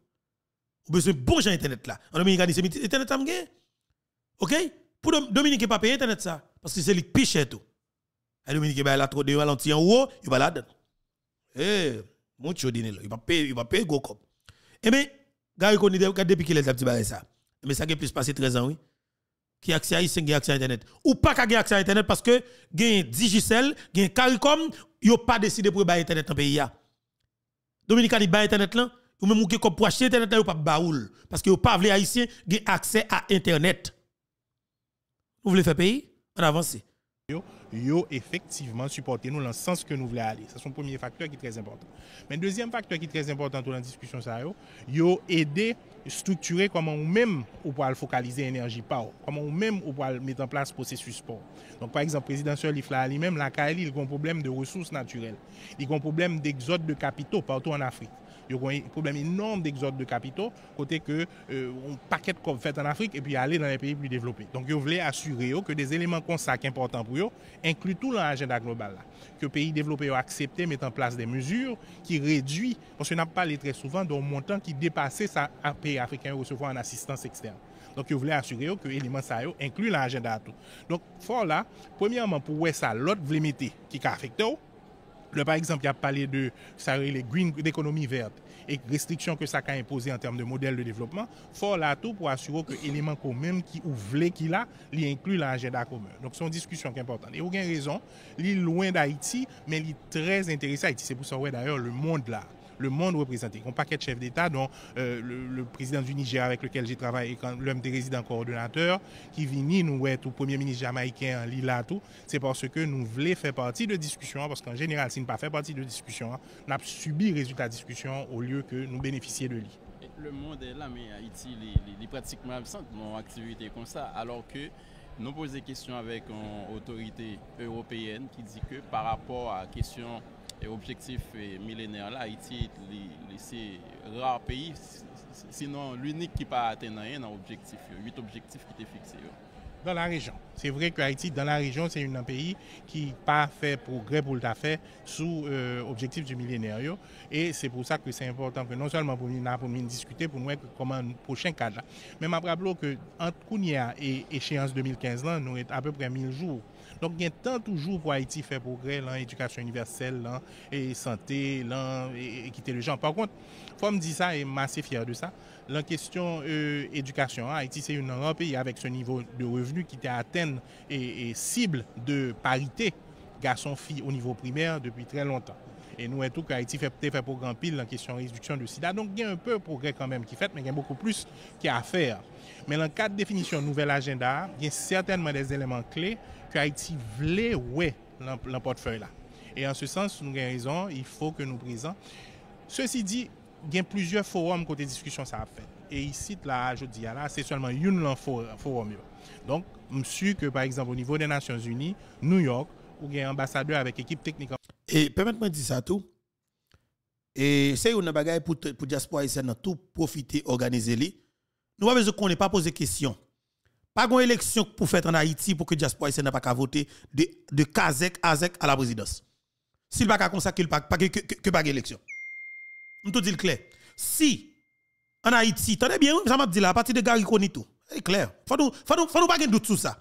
besoin bon j'ai internet là. En Dominique, c'est internet OK Pour Dominique pas payer internet ça parce que c'est le plus tout. Et eh, Dominique eh ba ben, la trop de ralenti en haut, il va là dedans. Eh, mon chodine là, il va payer, il va payer Eh bien, gars, il depuis qu'il est petit bail ça. Mais eh ben, ça qui plus passé 13 ans oui. Qui accès à qui accès à internet. Ou pas qui a accès à internet parce que gain Digicel, gain Caricom, ils n'ont pas décidé pour bail internet dans pays là. Dominique a internet là ou même qui pour acheter internet ou pas baoul parce que vous pas les haïtiens qui accès à internet. Vous voulez faire pays On avance. Yo, yo effectivement supporter nous dans le sens que nous voulons aller. sont son premier facteur qui est très important. Mais le deuxième facteur qui est très important dans la discussion ça yo, yo aider structurer comment ou même on pour focaliser l'énergie comment ou même on pour mettre en place processus sport. Donc par exemple président il lui-même la il a un problème de ressources naturelles. Il a un problème d'exode de capitaux partout en Afrique. Yo kon yon problem yon norme d'exhort de kapito, kote ke euh, yon paket kon fèt an Afrik, epi yon ale nan yon peyi pli devlopè. Donk yo vle asyre yo ke des elemen konsak important pou yo, inklu tout lan agenda global la. Ke peyi devlopè yo akseptè, met an plas de mezur, ki redwi, pon se nan palè trè souvan don montan ki depase sa peyi Afrikan yo recevo an asistans ekstern. Donk yo vle asyre yo ke elemen sa yo, inklu lan agenda atou. Donk fò la, pwè miyaman pou wè sa lot vle metè ki ka afekte yo, par exemple, il y a parlé de ça, les green, d'économie verte et restrictions que ça a imposées en termes de modèle de développement, fort là tout pour assurer que l'élément commun qui ouvre qu'il a, il inclut l'agenda commun. Donc, c'est une discussion qui est importante. Et aucune raison, il est loin d'Haïti, mais il est très intéressé à Haïti. C'est pour ça, ouais, d'ailleurs, le monde là le monde représenté. Un paquet de chefs d'État, dont euh, le, président du Niger avec lequel j'ai travaillé, l'homme des résidents coordonnateurs, qui vini nous être au premier ministre jamaïcain, hein, Lila, tout, c'est parce que nous voulons faire partie de discussion, parce qu'en général, si nous pas fait partie de discussion, nous avons hein, subi résultat de discussion au lieu que nous bénéficions de lui le monde est là, mais Haïti est pratiquement absent mon activité comme ça, alors que nous posons des questions avec une autorité européenne qui dit que par rapport à la question et objectif millénaire là, Haïti, c'est rare pays, sinon l'unique qui pas atteint rien dans objectif, huit objectifs qui étaient fixés. Dans la région. C'est vrai que Haïti, dans la région, c'est un pays qui n'a pas fait progrès pour le faire sous l'objectif euh, objectif du millénaire. Et c'est pour ça que c'est important que non seulement pour nous, pour nous discuter, pour nous comment un prochain cadre. Mais je rappelle que entre Kounia et échéance 2015, nous est à peu près 1000 jours donc, il y a tant toujours pour Haïti faire progrès dans l'éducation universelle, et santé, et équité de gens. Par contre, me dit ça, et suis assez fier de ça, la question euh, éducation, hein, Haïti, c'est une pays avec ce niveau de revenu qui était atteint et, cible de parité garçon-fille au niveau primaire depuis très longtemps. Et nous, et tout, qu'Haïti fait, fait pour grand pile la question réduction du sida. Donc, il y a un peu de progrès quand même qui est fait, mais il y a beaucoup plus qui a à faire. Mais dans le cadre de définition nouvel agenda, il y a certainement des éléments clés ki a iti vle we lan potfoy la. E an se sens, nou gen rezon, i fò ke nou prizan. Se si di, gen plizye forum kote diskusyon sa ap fè. E isi la, je di ya la, se sèlman yon lan forum yo. Donk, msü ke par ekzamp, ou nivou de Nasyons Uni, New York, ou gen ambasadeur avek ekip teknik. E pèmèt mwen di sa tou, e se yo nan bagay pou Jaspo Aysen nan tou profite organize li, nou wè vè zè konè pa pose kèsyon. Pas une élection pour faire en Haïti pour que diaspora haïtienne n'a pas qu'à voter de de Kazek à Zek à la présidence. S'il pas qu'à consacrer, qu'il pas que que pas élection. On tout dit clair. Si en Haïti, tenez bien, ça m'a dit là à de Gary Konito. C'est clair. Faut nous faut nous faut nous pas de doute sur ça.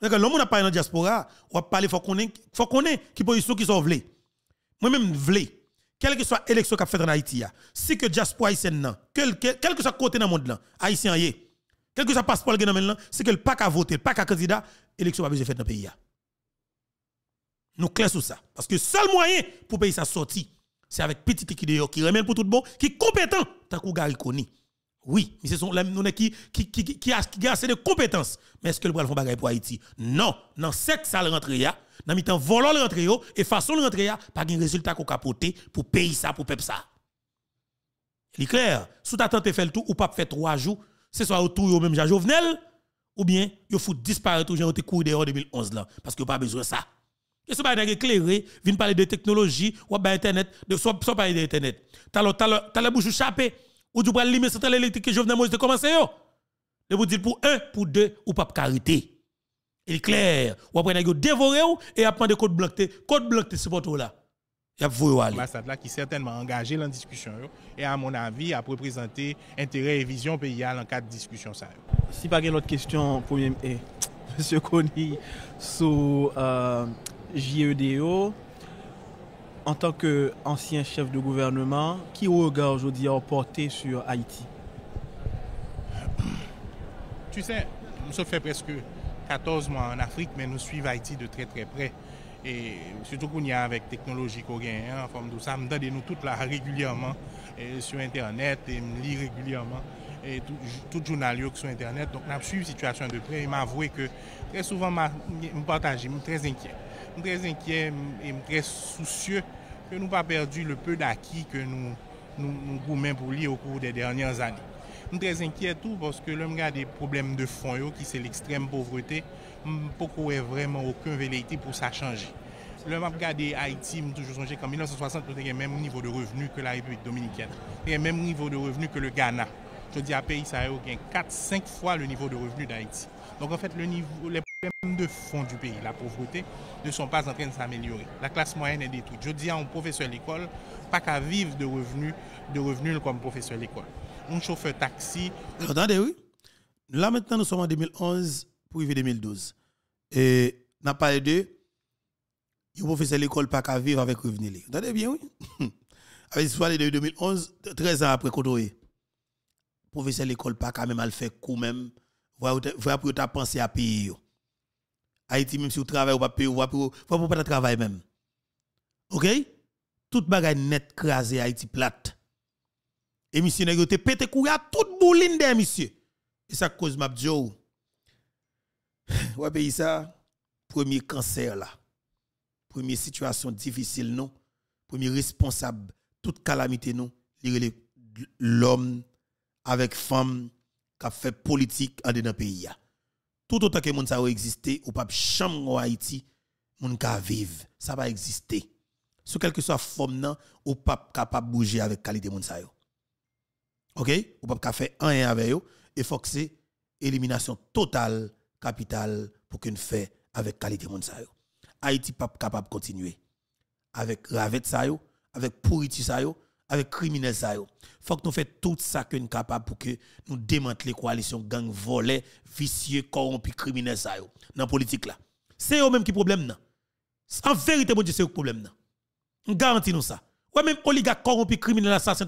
Parce que l'homme n'a pas dans diaspora, il parler faut qu'on faut qu'on qui position qui sont vlés. Moi même vlé quelle que soit l'élection qu'a faite en Haïti, si que diaspora haïtienne, quel, quel, quel que soit côté dans le monde, haïtien y est, quel passe soit le passeport là, c'est que le pas qu'à voter, pas qu'à candidat, l'élection pas besoin faire dans le pays. Nous clairs sur ça. Parce que le seul moyen pour payer sa sortie, c'est avec petit équidé qui remet pour tout le monde, qui est compétent, tant qu'on Gariconi. Oui, mais c'est son nous qui qui qui qui a, qui a assez de compétences. Mais est-ce que le bras font bagaille pour Haïti Non, dans cette ça rentrée là, dans le temps volant le rentrée et façon le rentrée pas de résultat qu'on capoter pour payer ça pour peuple ça. Il est clair, sous ta tante fait le tout ou pas fait trois jours, c'est soit autour ou même Jean Jovenel, ou bien il fout disparaître ou gens ont couru dehors 2011 là, parce que pas besoin de ça. Et ce pas éclairé, vous parler de technologie, ou pas internet, de soit so parler d'internet. T'as la t'as la bouche chapé, ou tu prends limiter centrale électrique Jovenel Moïse de commencer yo. De vous dire pour un, pour deux, ou pas carité. Il est clair, ou après dévorer ou, et après de code blanc, code bloqués c'est pour tout là y a qui certainement engagé la discussion et à mon avis a représenté intérêt et vision paysale en cas de discussion ça. Si pas une autre question premier eh, monsieur sur euh, JEDO en tant qu'ancien chef de gouvernement, qui regard aujourd'hui a porté sur Haïti Tu sais, nous sommes fait presque 14 mois en Afrique, mais nous suivons Haïti de très très près. E msye tout koun ya avek teknoloji korey en, mdade nou tout la regulyaman, sou internet, m li regulyaman, tout jounalyok sou internet, n ap suivi situasyon de pre, m avouye ke, m pou m pataje, m m trez enkyen, m trez enkyen, m trez soucye, ke nou pa perdi le peu d'aki ke nou koumen pou li ou kou de dernyan zan. M trez enkyen tou, poske lom gade problem de fon yo, ki se l'ekstrem povrete, pourquoi est vraiment aucun vérité pour ça changer Le map gade me suis toujours sonje qu'en 1960, te le même niveau de revenu que la république dominicaine Te même même niveau de revenu que le Ghana. Je dis à pays ça yo 4-5 fois le niveau de revenu d'Haïti. Donc en fait, le niveau, les problèmes de fond du pays, la pauvreté, ne sont pas en train de s'améliorer. La classe moyenne est détruite. Je dis à un professeur l'école, pas qu'à vivre de revenus, de revenus comme professeur l'école. Un chauffeur taxi. Attendez, oui. Là maintenant, nous sommes en 2011 pour vivre 2012. Et n'a pas de il professeur l'école pas qu'à vivre avec revenu. Vous entendez bien, oui? avec l'histoire de 2011, 13 ans après Le Professeur l'école pas qu'à même faire coup même. Voilà pour ta pensée à payer. Haïti, même si vous travaillez ou pas payer, vous ne pas travailler même. OK? Tout bagay net crasé Haïti plate. Et monsieur, vous pété courir à toute bouline des monsieur. Et ça cause m'a dit, ouais, pays ça, premier cancer là, première situation difficile non, premier responsable, toute calamité non, l'homme avec femme qui a fait politique en dedans pays Tout autant que monde ça existé, ou pas chambre en Haïti, monde ka vivre, ça va exister. Sous quelle de soit forme non, ou pas capable bouger avec qualité monde ça OK? Ou pas a faire un avec eux et faut que c'est élimination totale capital pour qu'on fait avec qualité de monde... Haïti pas capable de continuer avec ravette y avec pourriture avec criminel criminels... ...il Faut que nous fassions tout ça que nous capable pour que nous démantelions coalition gang volés, vicieux, corrompus, criminel y la dans politique là. C'est eux même qui problème En vérité bon Dieu c'est eux problème non On garantit nous ça. Ou même oligarque corrompu criminel assassin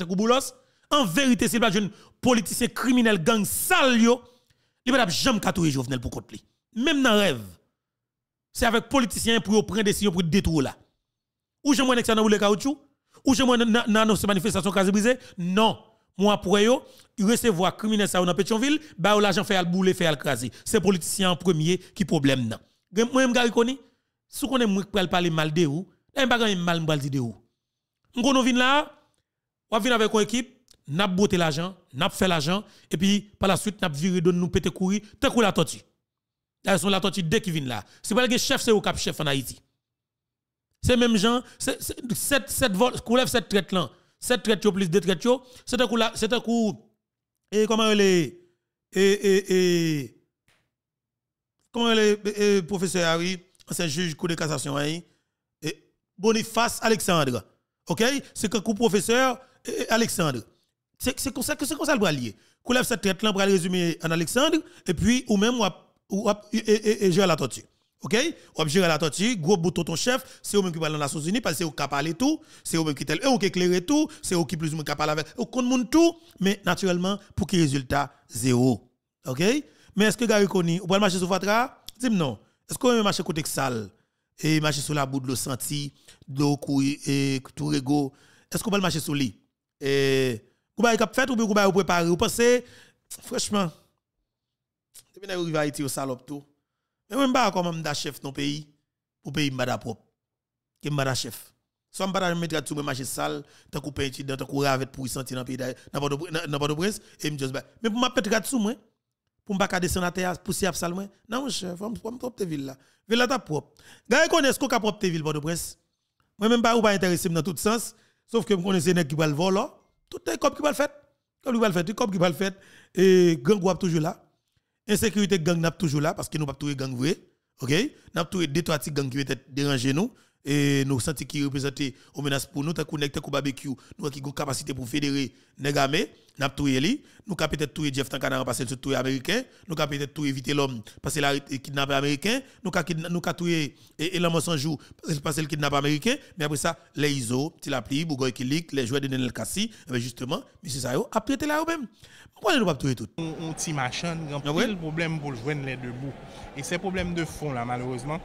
en vérité c'est pas jeune politicien criminel gang sale il pas jamais pour Même dans rêve. C'est avec politiciens pour prendre décision pour détruire là. Ou j'aime que dans le caoutchouc ou j'aime dans nos manifestations quasi brisée Non, moi pour yo, il recevoir criminel ça dans Pétionville, l'argent fait al fait al craser. C'est politiciens premier qui problème nan. Moi même avez si qu'on aime parler mal de ou, pas mal mal de vous. Nous là, on vient avec une équipe n'a pas botté l'argent, n'a pas fait l'argent, et puis par la suite, n'a pas viré de nous péter courir, tant quoi la tortue. Elles sont la tortue dès qu'ils viennent là. C'est pas le chef, c'est au cap chef en Haïti. C'est même gens, cette cette lève cette traite là, cette traite yo plus deux traites yo, c'est un coup là, c'est un coup et comment elle est et et et comment elle est professeur Harry, ancien juge coup de cassation hein? et Boniface Alexandre. OK? C'est un coup professeur Alexandre. C'est comme ça que c'est comme ça le lier. Koulève cette traite là pour résumé en Alexandre et puis ou même ou et gérer la tortue. OK Ou gérer la tortue, gros bouton ton chef, c'est eux même qui parlent dans les Nations Unies parce que c'est eux qui parlent tout, c'est eux même qui tel eux qui éclairent tout, c'est eux qui plus ou moins qui parlent avec au compte tout, mais naturellement pour que résultat zéro. OK Mais est-ce que Gary Koni ou pas marcher sur Fatra Dis non. Est-ce qu'on même marcher côté sale et marcher sur la boue de l'eau senti, de l'eau et tout Est-ce qu'on va marcher sur lui Et il kap fait ou Vous pensez, franchement, depuis que vous Haïti salope tout, mais même pas comme un chef dans le pays, pour pays propre. Qui m'bada chef. Soit ne mettre tout le marché sale, tant qu'on peinture, tant qu'on pour sentir dans le pays dans le prince, et je ben, Mais pour m'a mettre tout pas descendre à terre, pousser à psalme, non mon chef, pas me propre ville là. Ville là ta propre. Gagne pas ce qu'on propre ville, port de Moi même pas ou pas intéressé dans tout sens, sauf que vous connaissez qui tout les comme qui va le faire. Comme qui va le faire, tout comme qui va le faire. Et gang est toujours là. Insécurité gang n'a toujours là parce que nous pas trouver gang vrai. OK N'a trouver deux trois petits gangs qui être déranger nous et nous sentons qui représentait une menace pour nous, tant qu'on au barbecue, nous avons une capacité pour fédérer les gamins, nous avons tout lui, nous avons peut-être Jeff Tankanan parce que tout américain, nous avons peut-être éviter l'homme parce que c'est kidnappé américain, nous avons et l'homme sans jour parce que le kidnappé américain, mais après ça, les ISO, Tilapli, Bougoy Kilik, les joueurs de Nenel Kassi, eh ben justement, M. Sayo a prêté là même. Pourquoi nous ne pas tuer tout On petit machin, grand problème pour joindre les deux bouts. Et ces problèmes de fond là, malheureusement,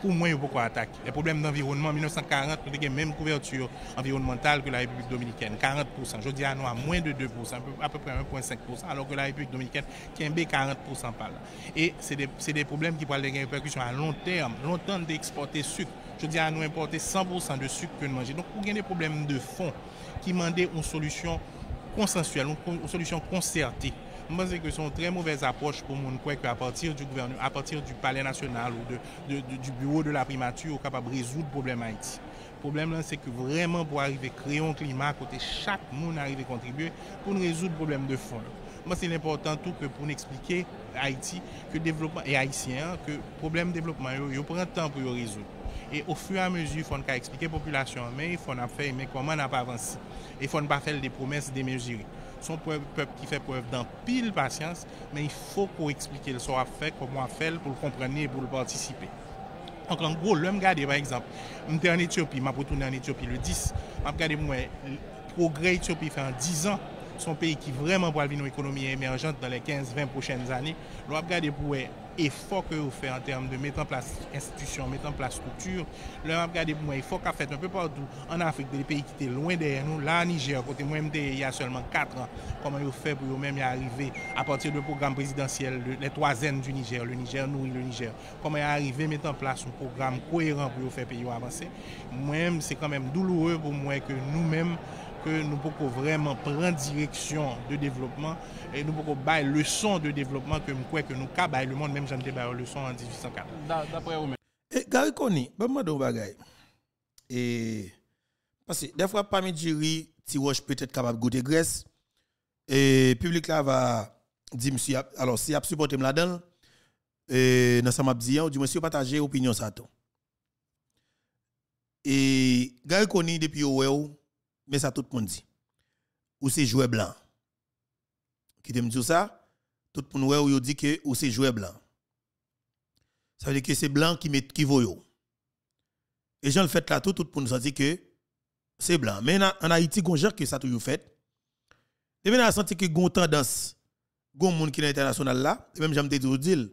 pour moins beaucoup attaquer. Les problèmes d'environnement, en 1940, nous avons même couverture environnementale que la République dominicaine, 40%. Je dis à nous à moins de 2%, à peu près 1,5%, alors que la République dominicaine qui un 40% par là. Et c'est des, problèmes qui parlent des répercussions à long terme, longtemps d'exporter sucre. Je dis à nous importer 100% de sucre que nous mangeons. Donc, pour a des problèmes de fond qui demandent une solution consensuelle, une solution concertée Mwen se ke son tre mouvez aproche pou moun kwek a partir du palen nasyonal ou du bureau de la primatur ou kapab rezoud probleme Haiti. Probleme lan se ke vreman pou arive kreon klima kote chak moun arive kontribuye pou nou rezoud probleme de fon. Mwen se l'important tou ke pou nou explike Haiti, et Haitien, ke probleme developman yo, yo pren tan pou yo rezoud. E o fuy a mezi foun ka explike populasyon me, foun ap fey me kwa man ap avansi. E foun pa fel de promes demeziri. son pep ki fe pou ev dan pil pasyans, men yfo pou eksplike le so ap fe, pou mwa fe, pou l komprene pou l patisipe. Ank lan gwo, l wap gade, bay ekzamp, mte an Etiopi, ma pou toune an Etiopi le 10, wap gade mwen progre Etiopi fe an 10 an, son peyi ki vreman pou alvin nou ekonomiye emerjante dan le 15-20 pochen zane, l wap gade mwen faut que vous faites en termes de mettre en place institution, mettre en place structure. Là, regardez pour moi, faut qu'a fait un peu partout en Afrique, des pays qui étaient loin derrière nous. Là, Niger, côté moi, il y a seulement 4 ans, comment ils fait pour vous mêmes y arriver à partir du programme présidentiel, les trois du Niger, le Niger nous le Niger. Comment ils arrivé à mettre en place un programme cohérent pour faire pays avancer. Moi-même, c'est quand même douloureux pour moi que nous-mêmes, nous pouvons vraiment prendre direction de développement et nous pouvons bailler leçon de développement que nous croyons que nous avons le monde, même si débat le leçon en 1804. D'après vous-même. Et eh, Gary bonjour je me Et parce que des fois, parmi les si Tiroche peut être capable de goûter graisse. Et le public là va dire, monsieur, alors si vous supportez là-dedans, et dans sa map dit, du moins, si partagez l'opinion, ça. Et Gary Koni, depuis où mais ça tout le monde dit. Ou c'est joueur blanc. Qui te dit ça? Tout le monde ou dit que ou c'est joueur blanc. Ça veut dire que c'est blanc qui met qui vaut Et j'en le fait là tout tout pour nous sentir que c'est blanc. Mais en Haïti, on gens que ça toujours fait. Et maintenant, on senti que gon tendance gon monde qui est international là, et même j'aime te dire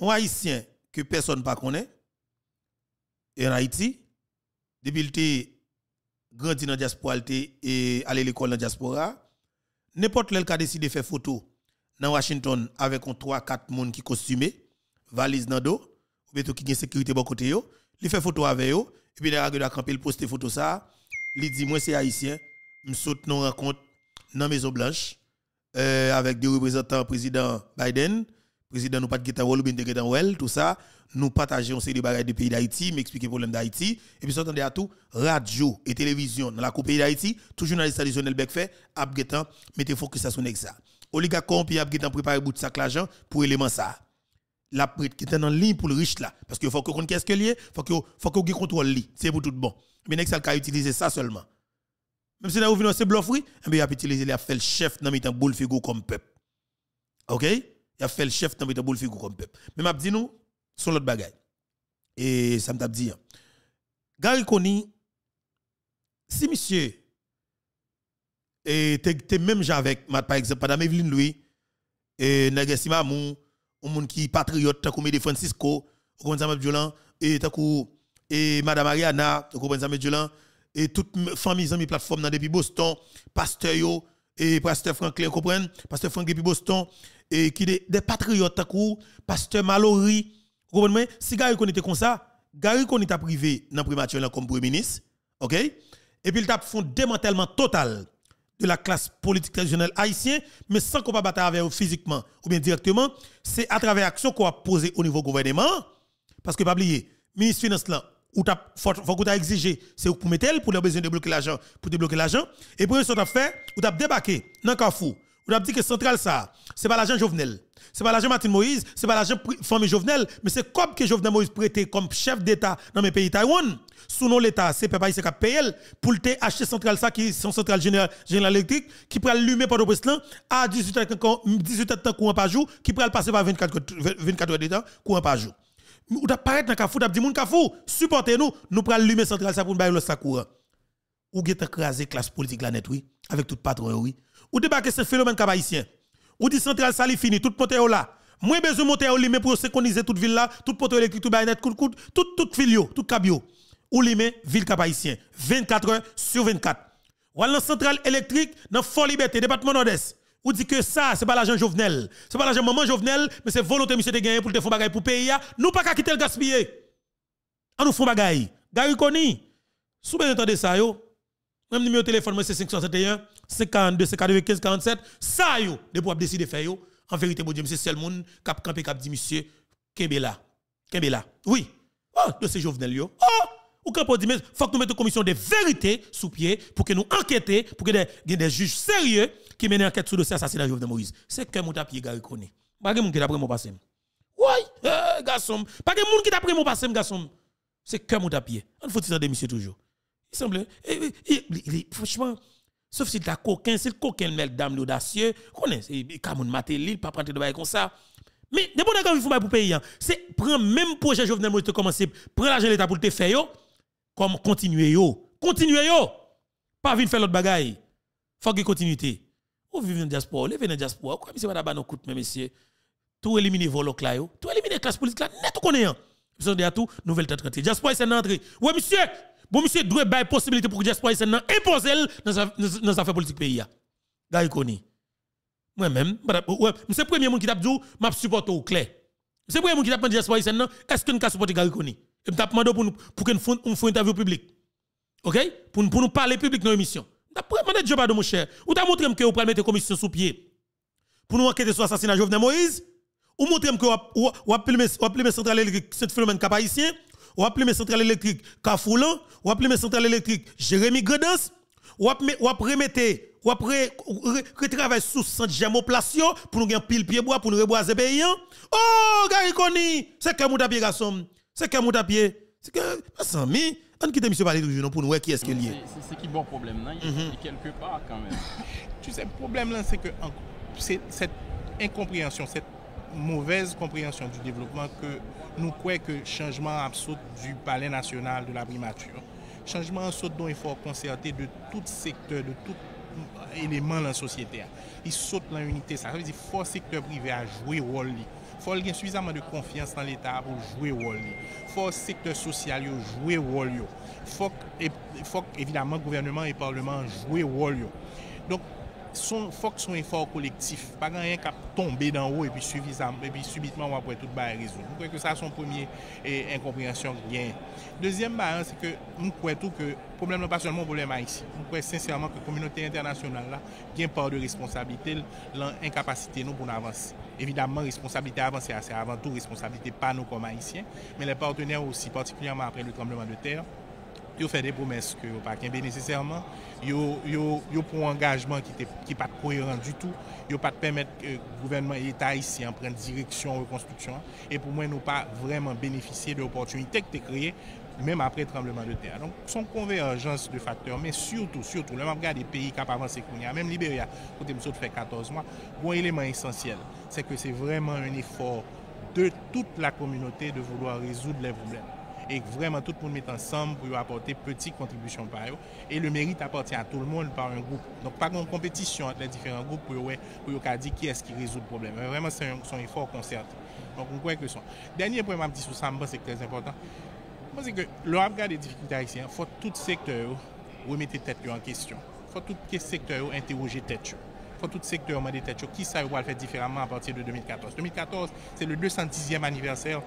un haïtien que personne pas connaît et en Haïti depuis grandi dans la diaspora et e, aller à l'école dans la diaspora, n'importe lequel qui a décidé de faire photo dans Washington avec 3-4 personnes qui costumées. valise dans le dos, ou bien qui une sécurité bon côté, il fait photo avec eux, et puis il a campé, il poste photo ça, il dit Moi, c'est haïtien, je saute nos rencontre dans la Maison Blanche euh, avec des représentants président Biden président nous pas de guetan ou bien de guetan ou tout ça, nous partageons ces bagages du pays d'Haïti, m'expliquer problème d'Haïti, et puis s'entendez à tout, radio et télévision dans la coupe pays d'Haïti, tout journaliste traditionnel Bekfe, ap guetan, mettez focus sur son exa. Oliga compi ap guetan préparer bout de sac l'argent pour élément ça. La prête qui est en ligne pour le riche là, parce qu'il faut que qu'on qu'est-ce que lié, faut que faut que contrôle li, c'est pour tout bon. Mais nexa ka utiliser ça seulement. Même si nous venons c'est bluff oui, mais eh il a utilisé il a fait le chef dans mettant boule figo comme peuple. OK? il a fait le chef dans le boule comme peuple. Mais m'a dit nous, son l'autre bagaille. Et ça m'a dit, hein. Gary Koni, si monsieur, et t'es même avec, par exemple, Madame Evelyne Louis, et Nagasima Mou un monde qui patriote, t'as comme de Francisco, comme ça, Diolan, et t'as et Madame Ariana, et comprenez ça, Diolan, et toute famille, amis, plateforme, depuis Boston, pasteur, et pasteur Franklin, tu comprenez, pasteur Franklin depuis Boston, et qui des, des patriotes cou pasteur Mallory si Gary était comme ça Gary connaît ta privé dans primature comme premier ministre OK et puis il t'a un démantèlement total de la classe politique traditionnelle haïtienne mais sans qu'on pas avec eux physiquement ou bien directement c'est à travers l'action qu'on a posé au niveau gouvernement parce que pas oublier ministre finance là ou t'as faut faut exigé c'est pour mettre pour besoin de bloquer l'argent pour débloquer l'argent et pour ça t'as fait ou t'as débarqué dans Carrefour vous avez dit que central ça, c'est pas l'agent Jovenel. C'est pas l'agent Martin Moïse, c'est pas l'agent famille Jovenel, mais c'est comme que Jovenel Moïse prêté comme chef d'État dans mes pays Taïwan. Sous nom l'État, c'est peuple pays qui pour te acheter central ça qui sont central général, générale électrique qui prend allumer par le président à 18 heures 18 courant par jour, qui prend passer par 24 24 heures de temps courant par jour. Ou t'a paraître dans vous t'a dit moun kafou, supportez-nous, nous prenons l'humer central ça pour nous bailler le courant. Ou gèt écraser classe politique là net oui, avec toute patron oui ou débarquer ce phénomène cap Ou dit centrale sali fini, tout pote là. Moi besoin monter au limé pour sécuriser toute ville là, tout poteau électrique, tout baïnet, tout tout tout filio, tout cabio. Ou limé ville cap 24 heures sur 24. Ou la centrale électrique dans Fort Liberté, département Nord-Est. Ou dit que ça, c'est pas l'agent Jovenel. C'est pas l'agent maman Jovenel, mais c'est volonté monsieur de gagner pour te faire bagaille pour payer. Nous pas qu'à quitter le gaspiller. On nous font bagaille. Gary Koni, sous de ça yo. Même numéro de téléphone c'est 571. 52, 52, 15, 47, ça yo, de pouvoir décider de faire En vérité, bon Dieu, c'est le monde qui a campé, qui dit, monsieur, Kembela, là. Oui. Oh, de ces Jovenel yo. Oh! Ou quand on dit, mais faut que nous mettons une commission de vérité sous pied pour que nous enquêtions, pour que des, des juges sérieux qui mènent enquête sur le dossier assassinat de Jovenel Moïse. C'est que mon tapis Gary reconnaît. Pas de monde qui pris mon passé. Oui, euh, garçon. Pas de monde qui pris mon passé, garçon. C'est que mon tapis. On faut tirer des monsieur toujours. Il semble. Eh, eh, eh, franchement. Sauf si t'as coquin, c'est le coquin mec dame l'audacieux, connais c'est Kamoun peut pas prendre de bail comme ça. Mais des bonnes il pas pas pour payer. Hein. C'est prendre même projet Jovenel Moïse te commencer, prendre l'argent de l'État pour te faire, yo. comme continuer yo. Continuer yo. Pas venir faire l'autre bagaille. Faut que continuité. Ou vivre dans la diaspora, levez dans la diaspora. Quoi, monsieur, madame, non coûte, mais monsieur Tout éliminer volok là, tout éliminer classe politique là, net connaît. Vous hein. avez tout, nouvelle tête rentrée. Diaspora, c'est une entrée. Ouais, monsieur! Bon, monsieur, doit y possibilité pour que diaspora haïtienne impose dans sa affaire politique pays. Gary Koni. Moi-même, monsieur, premier monde qui t'a dit, je supporté au clair. Monsieur, premier monde qui t'a dit, Jasper haïtienne, est-ce que nous supporter Gary Koni? Et m'a demandé pour nous, pour que nous fassions interview publique. OK? Pour, pour nous parler public dans l'émission. demandé je Job mon cher. Ou t'as montré que vous pouvez mettre commission sous pied pour nous enquêter sur l'assassinat de Jovenel Moïse? Ou montré que vous avez filmé centrale électrique, cette phénomène cap haïtien? ou appelé mes centrales électriques Cafoulan, ou appelé mes centrales électriques Jérémy Gredens, ou remettez ou après travaille sous centre gemoplasio pour nous gagner pile pied bois pour nous reboiser paysan hein? oh Gariconi c'est que mon pied garçon c'est qu'un mon pied c'est que sans mi, on quitte monsieur parler toujours pour nous voir qui est-ce qu'il y a c'est ce qui bon problème non mhm. quelque part quand même tu sais le problème là c'est que cette incompréhension cette mauvaise compréhension du développement que nous croyons que le changement absurde du Palais national de la primature, changement absolu dont il faut concerter de tout secteur, de tout élément la société. Il saute dans l'unité. Ça veut dire qu'il faut le secteur privé à jouer le rôle. Il faut qu'il suffisamment de confiance dans l'État pour jouer le rôle. Il faut le secteur social jouer le rôle. Il faut, évidemment le gouvernement et le Parlement jouer le rôle. Donc, Son fok son enfor kolektif, pa gan yon kap tombe dan ou e pi subitman wap wè tout baye rezou. Mou kwen ke sa son premier enkomprehansyon gen. Dezyen baye an, se ke mou kwen tou ke poublem non pa son moun poublem ayisi. Mou kwen senserman ke koumenote internasyonan la gen pa ou de responsabilite l an enkapasite nou pou nan avanse. Evidamman, responsabilite avanse ase avan tou, responsabilite pa nou kon maisyen. Men le partenè ou si, partikilyanman apre le trembleman de terre. Yo fède pou meske ou pa kèmbe nesesèrman, yo pou anganjman ki pat kouyran du tout, yo pat pèmèt gouvernement et état isi en pren direksyon ou konstruksyon, et pou mwen nou pa vreman benefisye de opportunite k te kreye, mèm apre trembleman de terre. Son konvejans de faktor, mèm surtout, mèm ap gade peyi kap avansè kouni, mèm Liberia, kote msou te fè 14 mwa, mwen eleman esensyel, se ke se vreman un efor de tout la kominote de voulo a rezoud lè voulèm. ek vreman tout moun met ansanm pou yo apote peti kontribusyon par yo e le merit apote a tout l moun par un goup donk pa goun kompetisyon atle diferant goup pou yo pou yo ka di ki eski rezout problem vreman son yon fòr konsert donk moun kwenk lè son dènyè pwèm ap di sou samba, seke tèz impotant mwen seke, lò ap gade di difikil tarik si fòt tout sektor yo, wè mette tèt yo an kesyon fòt tout sektor yo entewoje tèt yo fòt tout sektor yo mande tèt yo ki sa yo wale fèt diferanman apatir de 2014 2014, se le 210èm aniversèl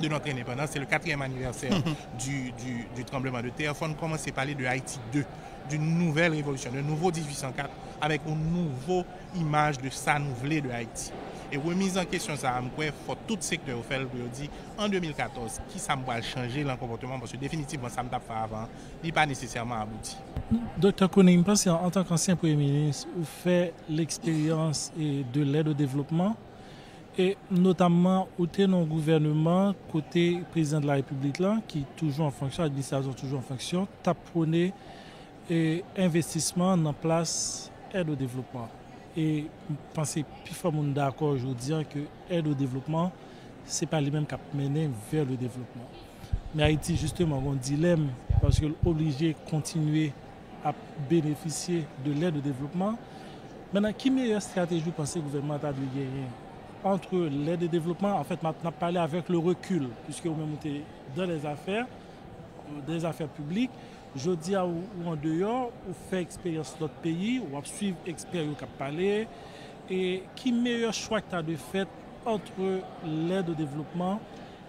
de notre indépendance. C'est le quatrième anniversaire mhm. du, tremblement de terre. Il faut à parler de Haïti 2, d'une nouvelle révolution, d'un nouveau 1804, avec une nouvelle image de s'annouveler de Haïti. Et remise en question, ça a faut tout secteur au fait, dire en 2014, qui ça me changer le comportement, parce que définitivement, ça me tape avant, n'est pas nécessairement abouti. Docteur pense en tant qu'ancien Premier ministre, vous faites l'expérience de l'aide au développement E notamman, ou te non gouvernement, kote prezident de la republik lan, ki toujou an fanksyon, administrasyon toujou an fanksyon, ta prone e, investisman nan plas aide ou devlopman. E panse pi fwa moun da akor joudian ke aide ou devlopman, se pa li menm kap menen ver le devlopman. Me ha iti juste mwen goun dilem, paske l'oblige kontinuye a beneficye de l'aide ou devlopman. Menan, ki meyer stratejou panse gouvernement ta de genyen? entre l'aide au développement, en fait, maintenant parler avec le recul, puisque vous m'avez dans les affaires, euh, des affaires publiques, je dis à ou, en dehors, ou fait expérience d'autres pays, ou suivre expérience qui parlé, et qui meilleur choix que tu as de fait entre l'aide au développement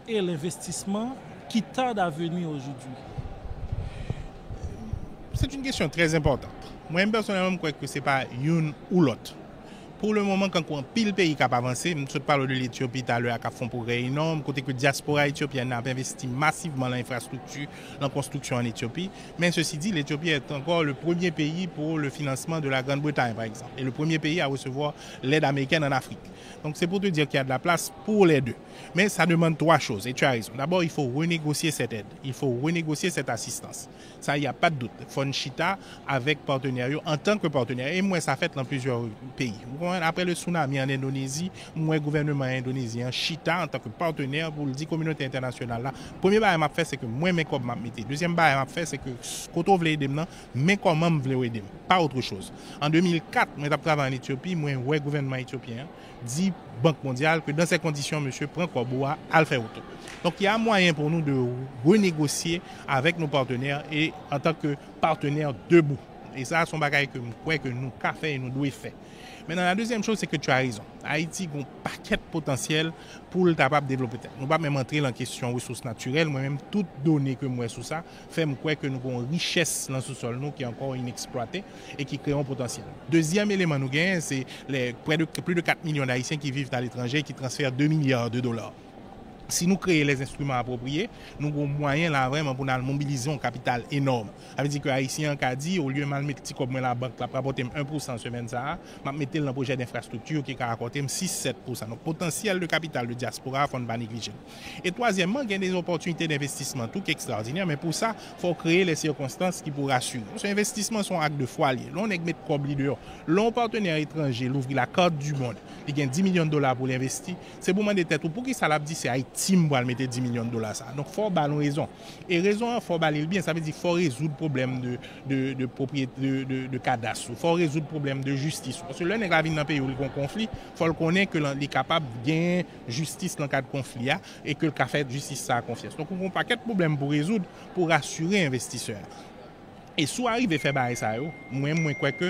et l'investissement qui t'a d'avenir aujourd'hui C'est une question très importante. Moi, personnellement, je crois que ce n'est pas une ou l'autre. Pour le moment, quand on pile pays qui a avancé, je parle de l'Éthiopie tout à l'heure, qui a fait un progrès énorme, côté que la diaspora éthiopienne a investi massivement dans l'infrastructure, dans la construction en Éthiopie. Mais ceci dit, l'Éthiopie est encore le premier pays pour le financement de la Grande-Bretagne, par exemple, et le premier pays à recevoir l'aide américaine en Afrique. Donc c'est pour te dire qu'il y a de la place pour les deux. Mais ça demande trois choses, et tu as raison. D'abord, il faut renégocier cette aide, il faut renégocier cette assistance. Ça, il n'y a pas de doute. Fonchita avec partenariat en tant que partenaire, et moi, ça fait dans plusieurs pays après le tsunami en Indonésie, moi, gouvernement indonésien, Chita, en tant que partenaire pour le communauté internationale, le premier bail m'a fait, c'est que moi, mes comme Le Deuxième bail m'a fait, c'est que quand on voulait aider, mais comment je voulais aider, pas autre chose. En 2004, moi, j'ai en Éthiopie, moi, gouvernement éthiopien, dit Banque mondiale que dans ces conditions, monsieur, prend Koboa, à le faire autant. Donc, il y a moyen pour nous de renégocier avec nos partenaires et en tant que partenaires debout. Et ça, c'est un bagage que nous crois que nous, café, nous devons faire. Men nan la dezyenm chou, se ke tu a rezon. Haiti goun paket potensyel pou l tapap developpete. Nou pa mèm antre lan kesyon wesous naturel, mwen mèm tout donè ke mwesous sa, fèm kwe ke nou goun riches nan sou sol nou ki ankon ineksploate e ki kreyon potensyel. Dezyenm eleman nou gen, se pouè de 4 milyon da Haitien ki viv ta l etranje, ki transfer 2 milyar de dolar. Si nou kreye les instrument aproprye, nou gwo mwayen la vreman pou nan mobilize yon kapital enorme. Ape di ke Aisyen ka di, ou lye man met ti kob mwen la bank la prapotem 1% semen za ha, map metel nan proje d'infrastructure ki karakotem 6-7%. Non, potensiyel de kapital, de diaspora, fon ba neglijen. Et toasyenman, gen des opportunite d'investissement, tout ki ekstraordinier, men pou sa, fò kreye les sirkonstans ki pou rasyon. Se investissement son ak de foalye. Lon ek met kob li deyo, lon partenèr etranje louvri la karte du moun, li gen 10 milyon dolar pou l'investi, se pou man dete tout pou ki sa 10 millions de dollars. Ça. Donc, il faut raison. Et raison, il faut baler bien. Ça veut dire qu'il faut résoudre le problème de, propriété, de, cadastre. Il faut résoudre le problème de justice. Parce que là, dans un pays où il y a un conflit, il faut le connaître que est capable de gagner justice dans le cas de conflit hein, et que le café de justice ça a confiance. Donc, on a pas paquet de problèmes pour résoudre, pour rassurer l'investisseur. E sou arive feba e sa yo, mwen mwen kweke,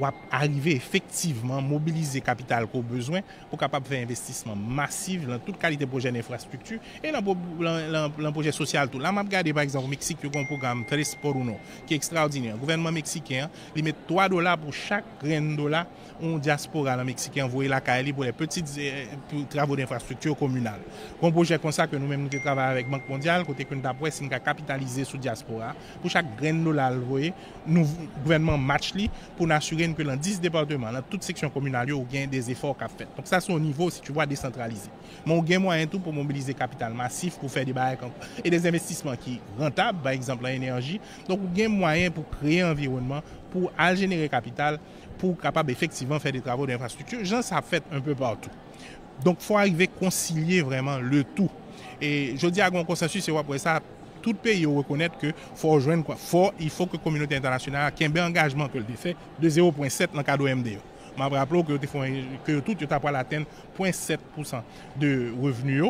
wap arive efektivman mobilize kapital ko bezwen pou kapap fe investisman masiv lan tout kalite proje nan infrastruktu e lan proje sosyal tou. La map gade, par exemple, Meksik yo kon program Tres Poruno, ki ekstraordiner. Gouvernman Meksiken li met 3 dolar pou chak gren dolar ou diaspora la Meksiken vwe la kaeli pou le petit euh, travo nan infrastruktu komunal. Kon proje kon sa ke nou men mwen ke traval avèk bank mondial, kote kwen ta pwes si nka kapitalize sou diaspora. Pou chak gren dolar, voyez, nous, gouvernement match pour n'assurer assurer que dans 10 départements, dans toute section communale, il y a des efforts qu'a fait. Donc ça, c'est au niveau, si tu vois, décentralisé. Mais on a moyen tout pour mobiliser capital massif, pour faire des barrières et des investissements qui rentables, par exemple, en énergie. Donc on gagne moyen pour créer un environnement, pour générer capital, pour capable effectivement faire des travaux d'infrastructure. Genre, ça fait un peu partout. Donc, il faut arriver à concilier vraiment le tout. Et je dis à grand consensus, c'est pour ça, tout pays reconnaître que faut rejoindre quoi. il faut que la communauté internationale ait un engagement que le fait de 0,7 dans le cadre MDE. Je rappelle que, que tout est la atteindre 0,7% de revenus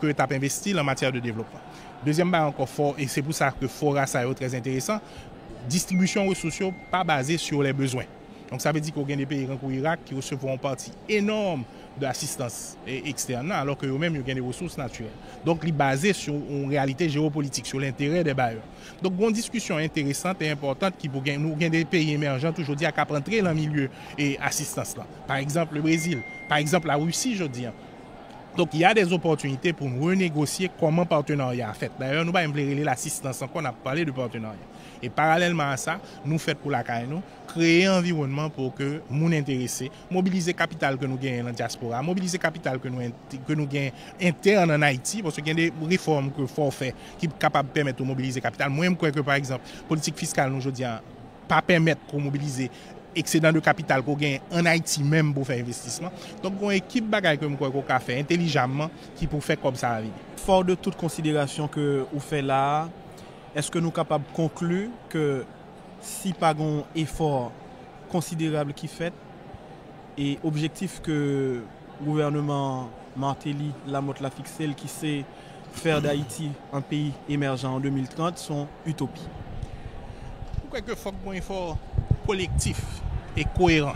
que tu as investi en matière de développement. Deuxième barre encore fort, et c'est pour ça que Fora, ça est très intéressant, distribution ressources pas basée sur les besoins. Donc ça veut dire qu'il y a des pays comme l'Irak qui recevront une partie énorme d'assistance externe, alors que eux-mêmes, ils ont des ressources naturelles. Donc, ils basé sur une réalité géopolitique, sur l'intérêt des bailleurs. Donc, une discussion intéressante et importante qui pour nous, des pays émergents, toujours dit, à cap entrer dans le milieu et assistance là. Par exemple, le Brésil, par exemple, la Russie, je dis. Hein. Donc, il y a des opportunités pour nous renégocier comment partenariat a fait. D'ailleurs, nous, on va l'assistance, encore, on a parlé de partenariat. E paralèlman a sa, nou fèt pou lakay nou, kreye environman pou ke moun interese, mobilize kapital ke nou gen yon diaspora, mobilize kapital ke nou gen intern an Haiti, pwoske gen de reform ke fòr fè, ki kapab pèmèt ou mobilize kapital. Mwen mkwèkè par exemple, politik fiskal nou jòdia, pa pèmèt pou mobilize eksedan de kapital ko gen an Haiti menm pou fè investisman. Ton kwen ekip bagay ke mkwèkò ka fè, entelijamman, ki pou fè kom sa avide. Fòr de tout konsidélasyon ke ou fè la, est-ce que nous sommes capables de conclure que si pas un effort considérable qui fait et objectif que le gouvernement Martelly motte l'a fixelle, qui sait faire d'Haïti un pays émergent en 2030, sont utopie Pourquoi que faut un effort collectif et cohérent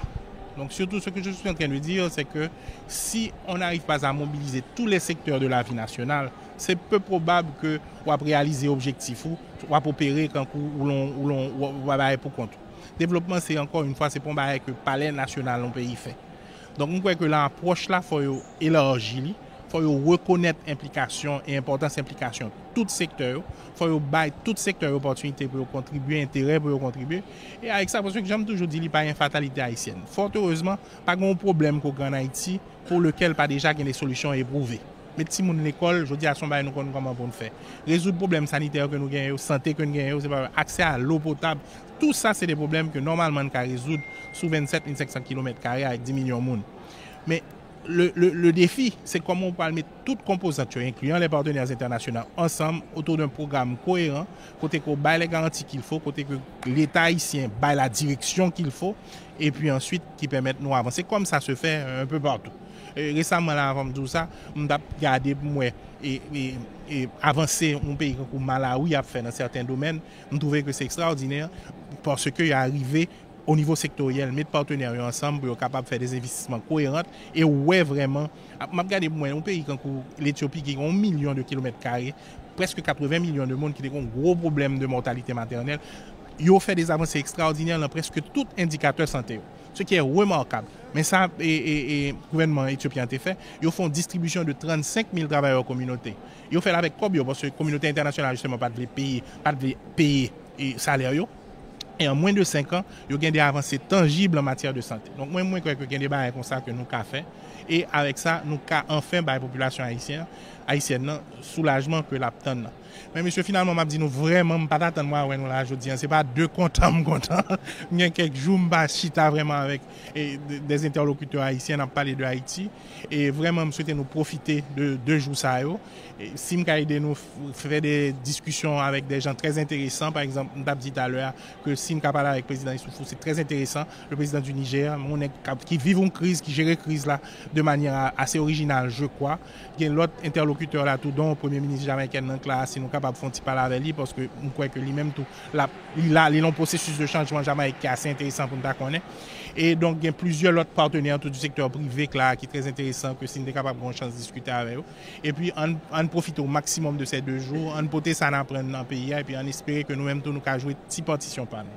donc surtout, ce que je suis en train de dire, c'est que si on n'arrive pas à mobiliser tous les secteurs de la vie nationale, c'est peu probable que on va réaliser objectif ou on va opérer quand ou l'on ou l'on pour compte. Développement, c'est encore une fois, c'est pour que le palais national, on pays fait. Donc, on croit que l'approche là, faut élargir fò yo rekonèt implikasyon e importans implikasyon tout sektè yo, fò yo bay tout sektè yo pòtunite pou yo kontribuyè, intèrè pou yo kontribuyè, e aèk sa pòswe kè jèm toujou di li paye yon fatalite haïsyen. Fò te oseman, pa goun problem kòk an Haïti, pou lekel pa deja gen de solisyon éprouvè. Met ti moun l'ékol, jò di a son baye nou konnou koman pou nou fè. Rèzoud problem saniter kè nou genye yo, santè kè nou genye yo, akse a lò potab, tout sa se de problem kè normalman kè rèzoud sou 27 500 km2 aèk 10 le, défi, c'est comment on peut mettre toutes composantes, incluant les partenaires internationaux, ensemble autour d'un programme cohérent, côté qu'on baille les garanties qu'il faut, côté que l'État haïtien baille la direction qu'il faut, et puis ensuite qui permettent nous avancer, comme ça se fait un peu partout. récemment, avant tout ça, on a regardé et, avancé avancer un pays comme Malawi a fait dans certains domaines. On trouvait que c'est extraordinaire parce qu'il est arrivé Ou nivou sektoriyel, met parteneryon ansamb, yo kapab fè des investisman kouerant, e ou wè vreman, map gade mwen, ou pe yi kan kou l'Ethiopi ki yon milyon de kilometre kare, preske 80 milyon de moun ki de kon gwo problem de mortalite maternel, yo fè des avansi ekstraordinel nan preske tout indikator santeyo. Se ki yon wè mou akab. Men sa, kouvenman Ethiopiante fè, yo fon distribusyon de 35 mil gravayor komunote. Yo fè la vek koub yo, pos se komunote internasyonan jistèman pat vle paye saleryo, E an mwen de 5 an, yo gen de avanse tangible an mater de sante. Donk mwen mwen kwek yo gen de ba rekonsal ke nou ka fe. E avek sa, nou ka anfen ba repopulasyon Haitien nan, soulajman ke lap tan nan. Men, mwen sè finalman, mwen ap di nou vremen m pata tan mwa wè nou la jodi an. Se ba de kontan m kontan. Mwen kek jou m ba chita vremen avek des interlokuteur Haitien nan pale de Haiti. E vremen m soute nou profite de jousa yo. Sim ka ide nou fwe de diskwisyon avèk de jan trèz intèresan, par exemple, mtap di talèr, ke sim ka pala avèk prezident Isoufou, se trèz intèresan, le prezident du Niger, moun ek kap ki vivoun kriz, ki jere kriz la, de manye asè orijinal, je kwa, gen lot interlokuteur la tout, don, premier-ministre Jamaiken nan klas, se nou kap ap fwanti pala avè li, poske mkwe ke li menm tout, li lan prosesus de chanjman Jamaik ki asè intèresan pou mta konè. Et donc, il y a plusieurs autres partenaires tout du secteur privé là, qui est très intéressant, que si nous sommes capables de chance de discuter avec eux. Et puis, on, profite au maximum de ces deux jours, on peut ça apprendre dans le pays, et puis on espère que nous-mêmes, nous cas jouer petite partition par nous.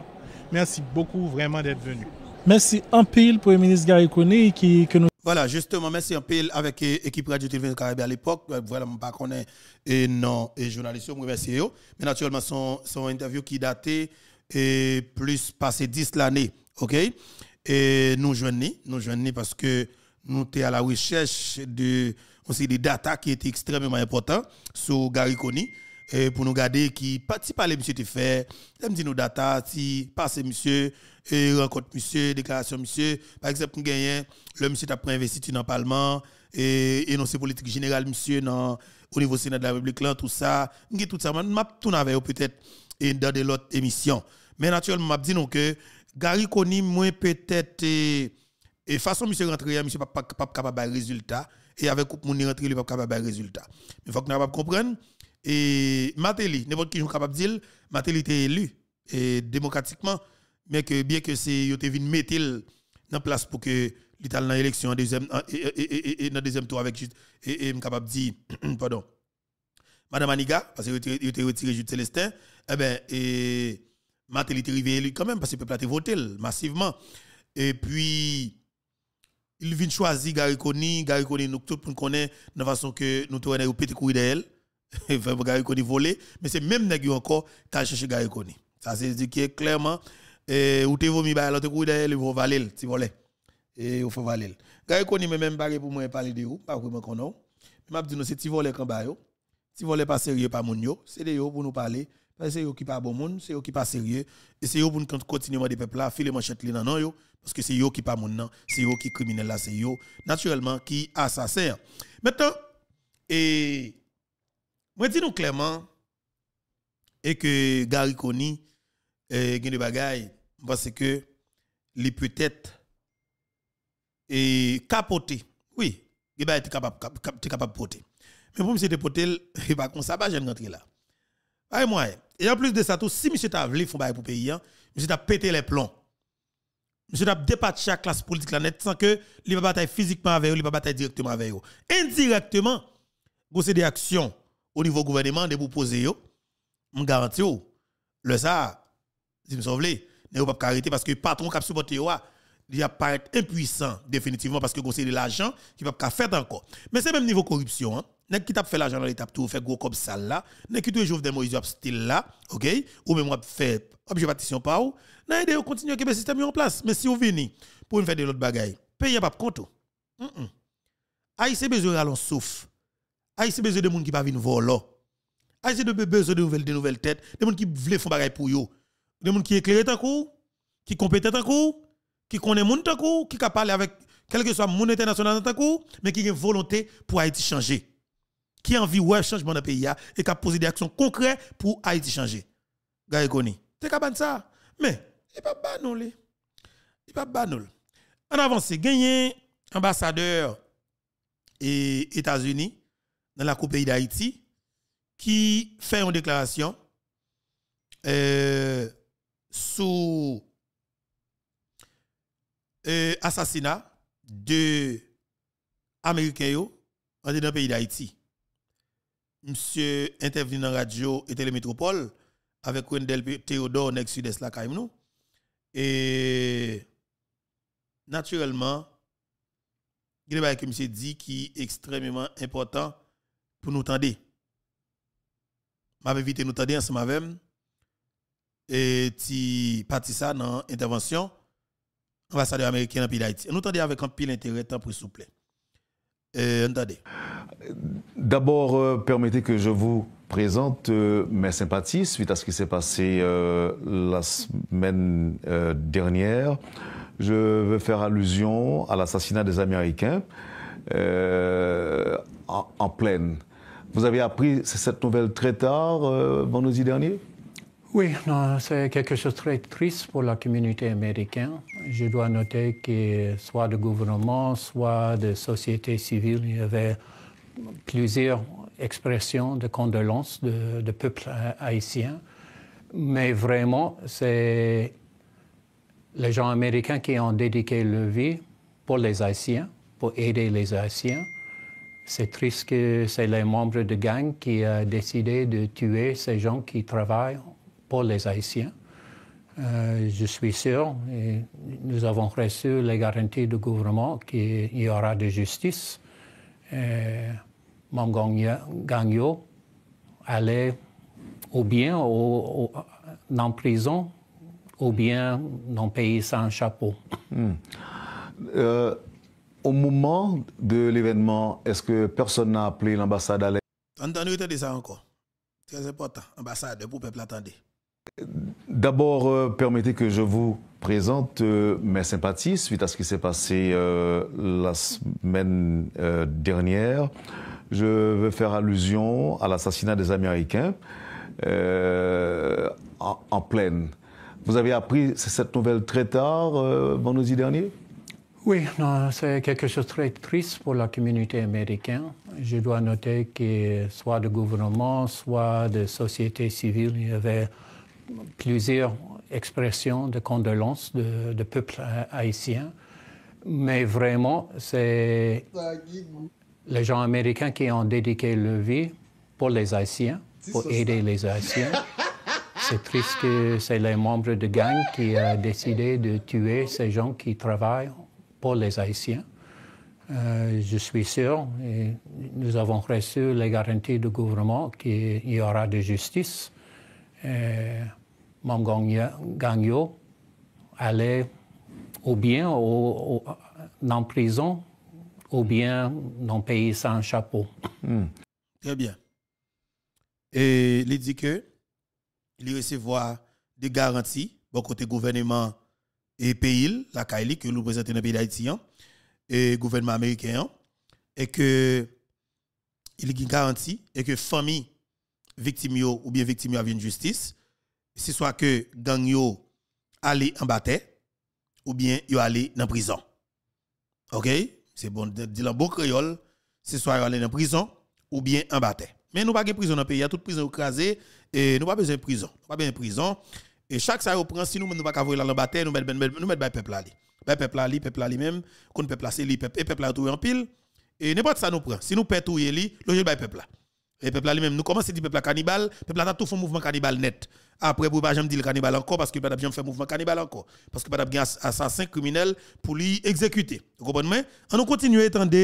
Merci beaucoup vraiment d'être venu. Merci un pile, pour le ministre Gary qui, que nous voilà, justement, merci un pile avec l'équipe eh, Radio TV Caribe à l'époque. Euh, voilà, je ne pas et eh, non et journaliste, je remercie Mais naturellement, son, interview qui datait et eh, plus passé 10 l'année. OK? et nous joignons, nous joignons parce que nous sommes à la recherche de aussi des data qui était extrêmement important sur Gary pour nous garder qui participe à les monsieur te fait me dit nos data si passer monsieur et rencontre monsieur déclaration monsieur par exemple nous gagnons le monsieur a pris investit dans le parlement et énoncé politique générale monsieur au niveau sénat de la République là tout ça nous tout ça m'a tourné peut-être dans de l'autre émission mais naturellement m'a dit que Gary Koni, moins peut-être, et, façon monsieur rentré, monsieur pas capable de résultat. Et avec Coupe Mouni rentré, il pas capable de résultat. Mais il faut que nous comprendre. Et Matéli, n'importe qui est capable de dire, Matéli était élu et démocratiquement, mais que bien que c'est été mis mettre en place pour que l'Italie dans l'élection en deuxième et, et, et, dans deuxième tour avec et, capable de dire pardon Madame Aniga parce qu'il était retiré juste Célestin eh bien, et Matel est arrivé élu quand même, parce que le peuple a voté massivement. Et puis, il vient choisir Gary Koni. Gary Koni, nous tous connaissons de la façon que nous tournons au petit coup d'elle. Gary Koni volé. Mais c'est même nègre encore qui a cherché Gary Koni. Ça, c'est dit que clairement, eh, ou te vomi ba l'autre couille d'elle, il faut valer, si voulez. Et il faut valer. Gary Koni, même barré pour moi parler de vous, pas vraiment me non. Mais je dis, c'est si voulez quand ba yo. Si voulez pas sérieux, pas mon yo. C'est de pour nous parler. Parce ben, que c'est eux qui pas bon monde, c'est eux qui pas sérieux. Et c'est eux pour nous continuer des peuples là, filer manchette là, non, yo. Parce que c'est eux qui pas bon non, c'est eux qui criminel là, c'est eux, naturellement, qui assassin. Maintenant, et, moi dis nous clairement, et que Gary Koni, et de Bagay, parce que, les peut-être, et capoté. Oui, il va être capable, capable, capable de porter. Mais pour me c'est de porter, il va comme ça, pas je rentrer là. Aïe, moi, et en plus de ça, tout, si monsieur t'a voulu faire pour pays, M. Hein, monsieur t'a pété les plombs. Monsieur t'a dépassé la classe politique la net sans que il va bataille physiquement avec eux, il va bataille directement avec eux. Indirectement, vous des actions au niveau gouvernement de vous poser yo. Je garantis le ça, si vous voulez, ne pas arrêter parce que le patron qui a supporté vous il paraître impuissant définitivement parce que vous de l'argent qui va pas faire encore. Mais c'est même niveau corruption hein nèg qui t'a fait l'argent dans l'étape tout fait gros comme ça là nèg qui toujours des Moïse style là OK ou même on fait observation pas ou n'a aidé continuer que ben, le système en place mais si vous venez pour faire de l'autre bagaille payer pas compte se Haïti besoin d'allons Aïe Haïti besoin de monde qui pas venir voler Haïti ah, besoin de nouvelles de nouvelles têtes de monde qui veulent faire bagaille pour yo de monde qui éclairé ta kou qui compétent ta cou, qui connaît monde ta cou, qui capable avec quel que soit mon international ta kou mais qui a volonté pour Haïti changer qui a envie de changement dans le pays et qui a posé des actions concrètes pour Haïti changer. Gaïe Koni, c'est capable de ça. Mais, il pas banal, Il pas banal. En avance, gagné ambassadeur et États-Unis dans la Coupe pays d'Haïti qui fait une déclaration euh, sous euh, assassinat de Américains dans le pays d'Haïti monsieur intervenu dans radio et télémétropole avec Wendel Théodore nex sud la et naturellement il y a que monsieur dit qui est extrêmement important pour nous tendre m'a invité nous tendre ensemble avec et ti parti ça dans intervention ambassadeur américain en pays d'Haïti nous tendre avec un pile intérêt tant pour s'il euh, D'abord, euh, permettez que je vous présente euh, mes sympathies suite à ce qui s'est passé la semaine dernière. Je veux faire allusion à l'assassinat des Américains en, pleine. Vous avez appris cette nouvelle très tard, vendredi dernier oui, c'est quelque chose de très triste pour la communauté américaine. Je dois noter que soit de gouvernement, soit de société civile, il y avait plusieurs expressions de condolences de, peuple haïtien. Mais vraiment, c'est les gens américains qui ont dédié leur vie pour les Haïtiens, pour aider les Haïtiens. C'est triste que c'est les membres de gang qui ont décidé de tuer ces gens qui travaillent pour les Haïtiens. Euh, je suis sûr, et nous avons reçu les garanties du gouvernement qu'il y aura de justice. Mon allait ou bien en prison ou bien dans pays sans chapeau. Hmm. Euh, au moment de l'événement, est-ce que personne n'a appelé l'ambassade à l'aide? Entendez, ça encore. Très important. Ambassade, pour peuple attendez. D'abord, euh, permettez que je vous présente euh, mes sympathies suite à ce qui s'est passé euh, la semaine dernière. Je veux faire allusion à l'assassinat des Américains en, pleine. Vous avez appris cette nouvelle très tard, vendredi dernier Oui, c'est quelque chose de très triste pour la communauté américaine. Je dois noter que soit de gouvernement, soit de société civile, il y avait plusieurs expressions de condolence de, peuple haïtien. Mais vraiment, c'est les gens américains qui ont dédié leur vie pour les Haïtiens, pour aider les Haïtiens. C'est triste que c'est les membres de gang qui a décidé de tuer ces gens qui travaillent pour les Haïtiens. Euh, je suis sûr, et nous avons reçu les garanties du gouvernement qu'il y aura de justice. Euh, Mangangyo allait ou bien au, la prison ou bien dans pays sans chapeau. Hmm. Très bien. Et il dit que il recevoir des garanties bon côté gouvernement et pays la CAILI, que nous présentons dans le pays d'Haïti hein, et gouvernement américain hein, et que il y a une et que famille victime yo, ou bien victime yo une justice, c'est soit que gang yo aller en bataille ou bien yo aller en prison. OK C'est bon dire un bon créole, c'est soit yo aller en prison ou bien en bataille. Mais nous pas de prison dans le pays, toute prison écrasée et nous pas besoin de prison. Nous pas besoin de prison et chaque ça prend si nous nous pas cavoyer la bataille, nous met nous met peuple aller. Peuple ali, peuple ali même, qu'on peut placer lui peuple et peuple là tout en pile et n'importe ça nous prend. Si nous pète tout li, le peuple là. Et peuple lui-même, nous commençons à dire peuple cannibale, peuple a tout fait mouvement cannibale net. Après, vous ne pouvez pas jamais le cannibale encore, parce que pas faire fait mouvement cannibale encore. Parce que pas bien assassin criminel pour lui exécuter. Vous comprenez? On continue à étendre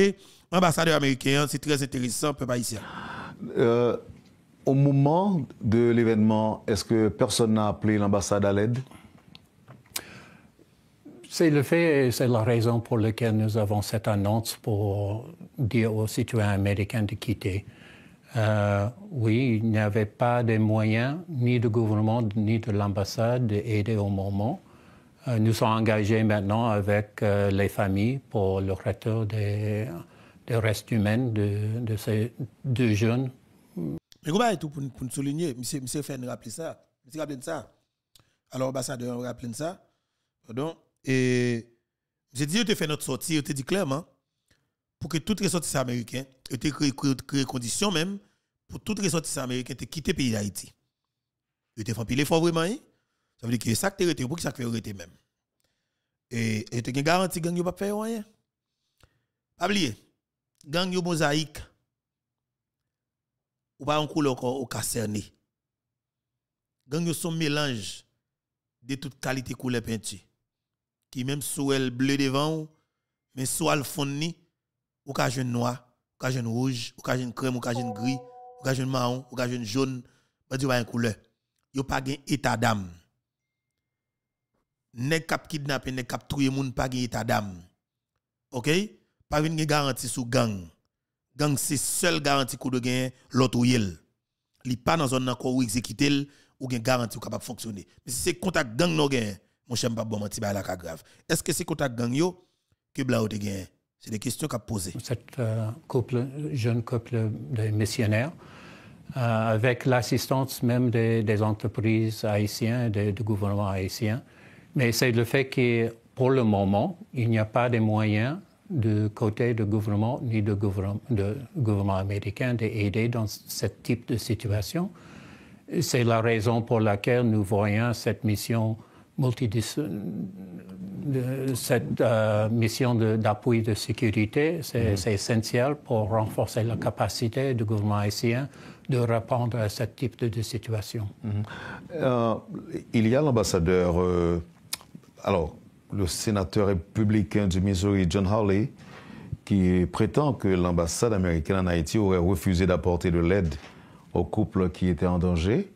l'ambassadeur américain, c'est très intéressant, peuple haïtien. Euh, au moment de l'événement, est-ce que personne n'a appelé l'ambassade à l'aide? C'est le fait et c'est la raison pour laquelle nous avons cette annonce pour dire aux citoyens américains de quitter. Euh, oui, il n'y avait pas de moyens, ni du gouvernement, ni de l'ambassade, d'aider au moment. Euh, nous sommes engagés maintenant avec euh, les familles pour le retour des, des restes humains de, de, ces deux jeunes. Mais comment est tout pour, pour souligner, monsieur, Fenn rappeler ça, monsieur rappelez ça, alors l'ambassadeur rappelle ça, pardon, et j'ai dit, tu te fait notre sortie, tu dis clairement, pour que tout ressortissant américain ait créé conditions même pour tout ressortissant américain de quitter le pays d'Haïti. Il te fait pile l'effort vraiment. Hein. Ça veut dire que ça qui tu pour que ça fait arrêter même. Et tu as garantie que pas faire rien. Pas oublier. Gang yo mosaïque. Ou pas en couleur au caserné. Gang yo son mélange de toute qualité couleur peinture qui même sous elle bleu devant mais soit le fond ni ou ka jeune noir, ou ka rouge, ou ka jeune crème, ou ka gris, ou ka jeune marron, ou ka jeune jaune, pas dire une couleur. Yo pas gen état d'âme. Nèg kap kidnapper, nèg kap touye moun pas gen état d'âme. OK? Pas une garantie sous gang. Gang c'est seule garantie kou de Lot l'autre yel. Li pas dans zone encore ou exécuter ou gen garantie ou capable fonctionner. Mais si c'est contact gang non gen, mon cher pa bon menti ba la grave. Est-ce que c'est contact gang yo que bla ou te c'est des questions qu'a posées. Cette euh, couple, jeune couple de missionnaires, euh, avec l'assistance même des, entreprises haïtiennes, des, du gouvernement haïtien. Mais c'est le fait que, pour le moment, il n'y a pas de moyens du côté du gouvernement ni du gouvernement, de gouvernement américain d'aider dans ce type de situation. C'est la raison pour laquelle nous voyons cette mission multidisciplinaire cette euh, mission d'appui de, sécurité, mm. c'est essentiel pour renforcer la capacité du gouvernement haïtien de répondre à ce type de, situation. Mm-hmm. Euh, il y a l'ambassadeur, euh, alors le sénateur républicain du Missouri, John Hawley, qui prétend que l'ambassade américaine en Haïti aurait refusé d'apporter de l'aide au couple qui était en danger.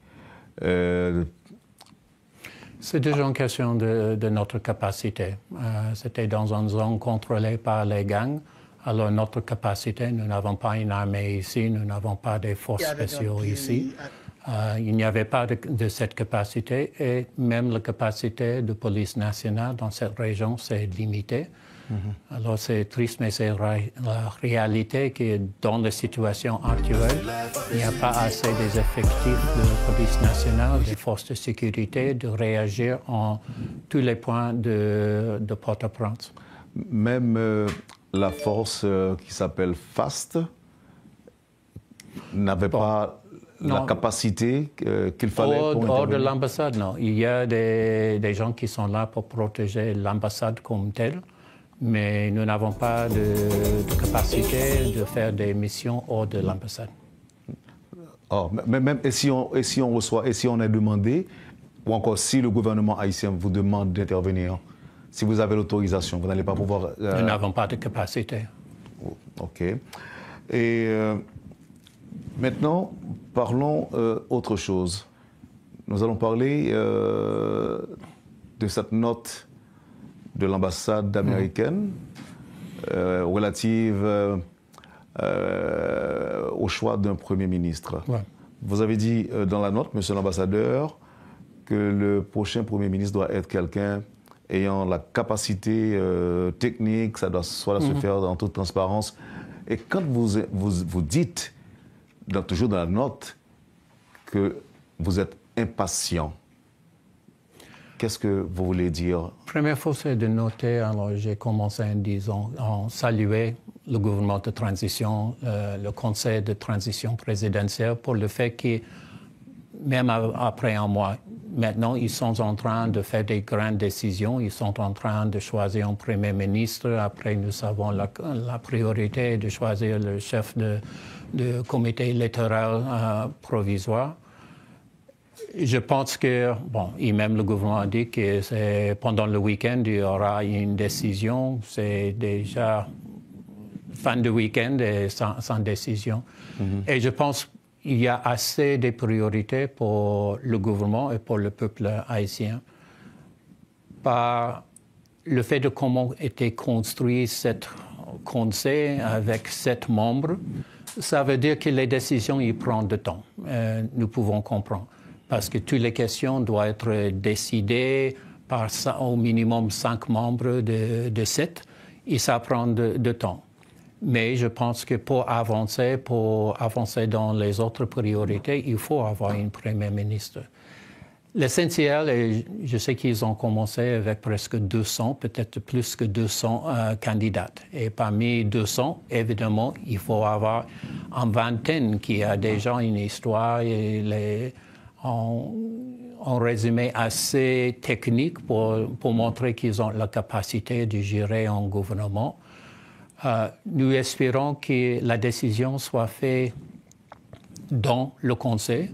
C'est déjà une question de, notre capacité. Euh, c'était dans une zone contrôlée par les gangs. Alors notre capacité, nous n'avons pas une armée ici, nous n'avons pas des forces spéciales ici. Euh, il n'y avait pas de, de, cette capacité et même la capacité de police nationale dans cette région s'est limitée. Mm-hmm. Alors c'est triste, mais c'est la réalité que dans la situation actuelle. Il n'y a pas assez des effectifs de la police nationale, des forces de sécurité, de réagir en tous les points de, de Port-au-Prince. Même euh, la force euh, qui s'appelle FAST n'avait pas la capacité euh, qu'il fallait pour hors de l'ambassade, non. Il y a des, des, gens qui sont là pour protéger l'ambassade comme telle mais nous n'avons pas de, capacité de faire des missions hors de l'ambassade. Ah, mais même et si, on, et si on reçoit, et si on est demandé, ou encore si le gouvernement haïtien vous demande d'intervenir, si vous avez l'autorisation, vous n'allez pas pouvoir... Euh, nous n'avons pas de capacité. Oh, OK. Et euh, maintenant, parlons euh, autre chose. Nous allons parler de cette note de l'ambassade américaine euh, relative euh, au choix d'un Premier ministre. Vous avez dit euh, dans la note, monsieur l'ambassadeur, que le prochain Premier ministre doit être quelqu'un ayant la capacité technique, ça doit, soit se mhm. faire en toute transparence. Et quand vous, vous, dites, toujours dans la note, que vous êtes impatient, Qu'est-ce que vous voulez dire Première fois, c'est de noter, alors j'ai commencé en disant, en saluer le gouvernement de transition, euh, le conseil de transition présidentielle pour le fait que, même après un mois, maintenant, ils sont en train de faire des grandes décisions, ils sont en train de choisir un premier ministre, après nous savons la, priorité de choisir le chef de, comité électoral euh, provisoire. Je pense que, bon, et même le gouvernement a dit que pendant le week-end, il y aura une décision. C'est déjà fin de week-end et sans, décision. Mhm. Et je pense qu'il y a assez de priorités pour le gouvernement et pour le peuple haïtien par le fait de comment était construit ce conseil avec sept membres. Ça veut dire que les décisions y prennent du temps. Euh, nous pouvons comprendre parce que toutes les questions doivent être décidées par au minimum cinq membres de, de sept, et ça prend de, temps. Mais je pense que pour avancer, pour avancer dans les autres priorités, il faut avoir une première ministre. L'essentiel, et je sais qu'ils ont commencé avec presque 200, peut-être plus que 200 euh, candidats. Et parmi 200, évidemment, il faut avoir une vingtaine qui a déjà une histoire et les, en, résumé assez technique pour, montrer qu'ils ont la capacité de gérer un gouvernement. Euh, nous espérons que la décision soit faite dans le Conseil,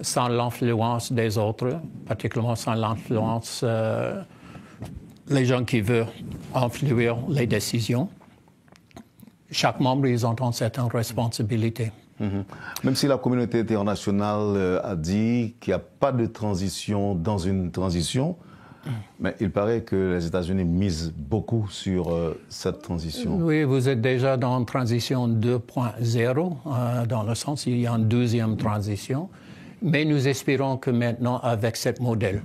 sans l'influence des autres, particulièrement sans l'influence des euh, gens qui veulent influer les décisions. Chaque membre, ils ont une certaine responsabilité. Mhm. Même si la communauté internationale euh, a dit qu'il n'y a pas de transition dans une transition, mais il paraît que les États-Unis misent beaucoup sur euh, cette transition. Oui, vous êtes déjà dans transition 2.0, euh, dans le sens il y a une deuxième transition. Mais nous espérons que maintenant, avec ce modèle,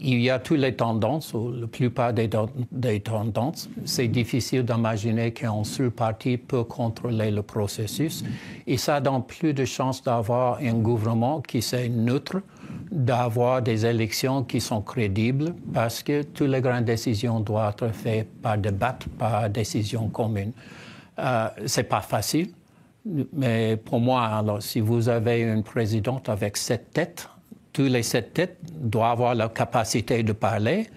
il y a toutes les tendances, ou la plupart des, des tendances. C'est difficile d'imaginer qu'un seul parti peut contrôler le processus. Et ça donne plus de chances d'avoir un gouvernement qui soit neutre, d'avoir des élections qui sont crédibles, parce que toutes les grandes décisions doivent être faites par débat, par décision commune. Euh, c'est pas facile, mais pour moi, alors, si vous avez une présidente avec sept têtes, tous les sept têtes doivent avoir la capacité de parler.